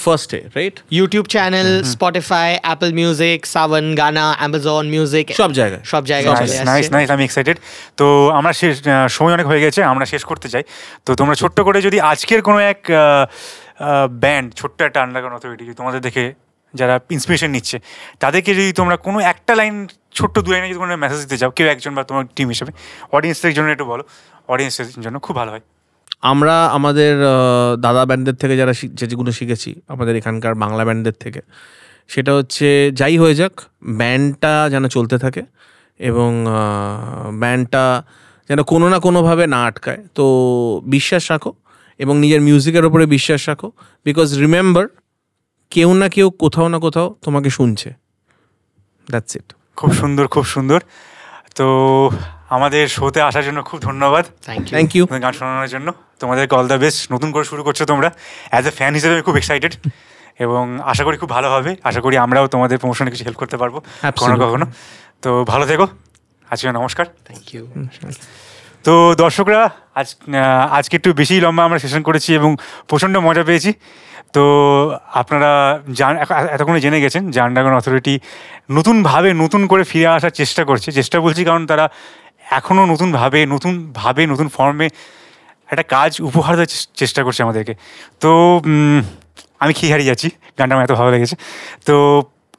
first day right YouTube channel Spotify Apple Music Saavn Gaana Amazon Music সব জায়গায় সব জায়গায় নাইস নাইস আমি এক্সাইটেড তো আমরা শেষ সময় অনেক হয়ে গেছে আমরা শেষ করতে চাই তো তোমরা ছোট্ট করে যদি আজকের কোনো এক ব্যান্ড ছোট্ট একটা আন্ডারগ্রাউন্ড অথরিটি তোমাদের দেখে যারা ইন্সপিরেশন নিচ্ছে তাদেরকে যদি তোমরা কোনো একটা লাইন ছোট্ট দু লাইনে যদি কোনো মেসেজ দিতে চাও কেউ একজন বা তোমার টিম হিসেবে অডিয়েন্সদের জন্য একটু বলো অডিয়েন্সের জন্য খুব ভালো হয় আমরা আমাদের দাদা ব্যান্ডের থেকে যারা যেগুলো শিখেছি আমাদের এখানকার বাংলা ব্যান্ডের থেকে সেটা হচ্ছে যাই হয়ে যাক ব্যান্ডটা যেন চলতে থাকে এবং ব্যান্ডটা যেন কোনো না কোনোভাবে না আটকায় তো বিশ্বাস রাখো এবং নিজের মিউজিকের ওপরে বিশ্বাস রাখো বিকজ রিমেম্বার কেউ না কেউ কোথাও না কোথাও তোমাকে শুনছে দ্যাটস ইট খুব সুন্দর খুব সুন্দর তো আমাদের শোতে আসার জন্য খুব ধন্যবাদ থ্যাংক ইউ গান শোনানোর জন্য তোমাদেরকে অল দ্য বেস্ট নতুন করে শুরু করছো তোমরা অ্যাজ এ ফ্যান হিসেবে আমি খুব এক্সাইটেড এবং আশা করি খুব ভালো হবে আশা করি আমরাও তোমাদের প্রমোশনে কিছু হেল্প করতে পারবো কখনো কখনো তো ভালো থেকো আজকে নমস্কার থ্যাংক ইউ তো দর্শকরা আজ আজকে একটু বেশি লম্বা আমরা সেশন করেছি এবং প্রচণ্ড মজা পেয়েছি তো আপনারা এতক্ষণে জেনে গেছেন যে আন্ডারগ্রাউন্ড অথরিটি নতুনভাবে নতুন করে ফিরে আসার চেষ্টা করছে চেষ্টা বলছি কারণ তারা এখনও নতুনভাবে নতুনভাবে নতুন ফর্মে একটা কাজ উপহার দেওয়ার চেষ্টা করছে আমাদেরকে তো আমি খেয়ে হারিয়ে যাচ্ছি গানটা আমার এত ভালো লেগেছে তো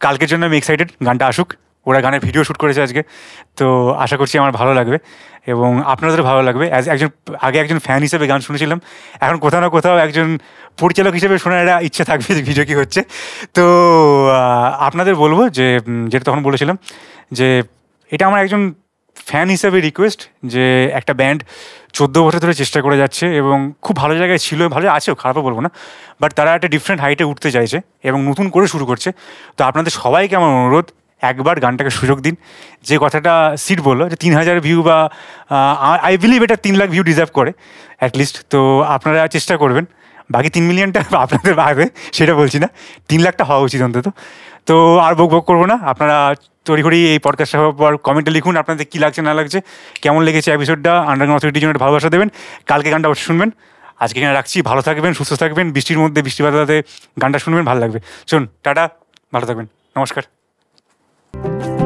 কালকের জন্য আমি এক্সাইটেড গানটা আসুক ওরা গানের ভিডিও শ্যুট করেছে আজকে তো আশা করছি আমার ভালো লাগবে এবং আপনাদেরও ভালো লাগবে অ্যাজ একজন আগে একজন ফ্যান হিসেবে গান শুনেছিলাম এখন কোথাও না কোথাও একজন পরিচালক হিসেবে শোনার একটা ইচ্ছা থাকবে যে ভিডিও কী হচ্ছে তো আপনাদের বলবো যে যেটা তখন বলেছিলাম যে এটা আমার একজন ফ্যান হিসেবে রিকোয়েস্ট যে একটা ব্যান্ড চোদ্দো বছর ধরে চেষ্টা করে যাচ্ছে এবং খুব ভালো জায়গায় ছিল ভালো আছেও খারাপও বলবো না বাট তারা একটা ডিফারেন্ট হাইটে উঠতে চাইছে এবং নতুন করে শুরু করছে তো আপনাদের সবাইকে আমার অনুরোধ একবার গানটাকে সুযোগ দিন যে কথাটা সিট বললো যে তিন হাজার ভিউ বা আই বিলিভ এটা তিন লাখ ভিউ ডিজার্ভ করে অ্যাটলিস্ট তো আপনারা চেষ্টা করবেন বাকি তিন মিলিয়নটা <laughs> আপনাদের ভাবে সেটা বলছি না তিন লাখটা হওয়া উচিত অন্তত তো আর বক বক করবো না আপনারা তড়িঘড়ি এই পডকাস্ট হওয়ার পর কমেন্টে লিখুন আপনাদের কী লাগছে না লাগছে কেমন লেগেছে এপিসোডটা আন্ডারগ্রাউন্ড অথরিটির জন্য ভালোবাসা দেবেন কালকে গানটা অবশ্যই শুনবেন আজকে এখানে রাখছি ভালো থাকবেন সুস্থ থাকবেন বৃষ্টির মধ্যে বৃষ্টিপাতাতে গানটা শুনবেন ভালো লাগবে শুন টাটা ভালো থাকবেন নমস্কার Thank you.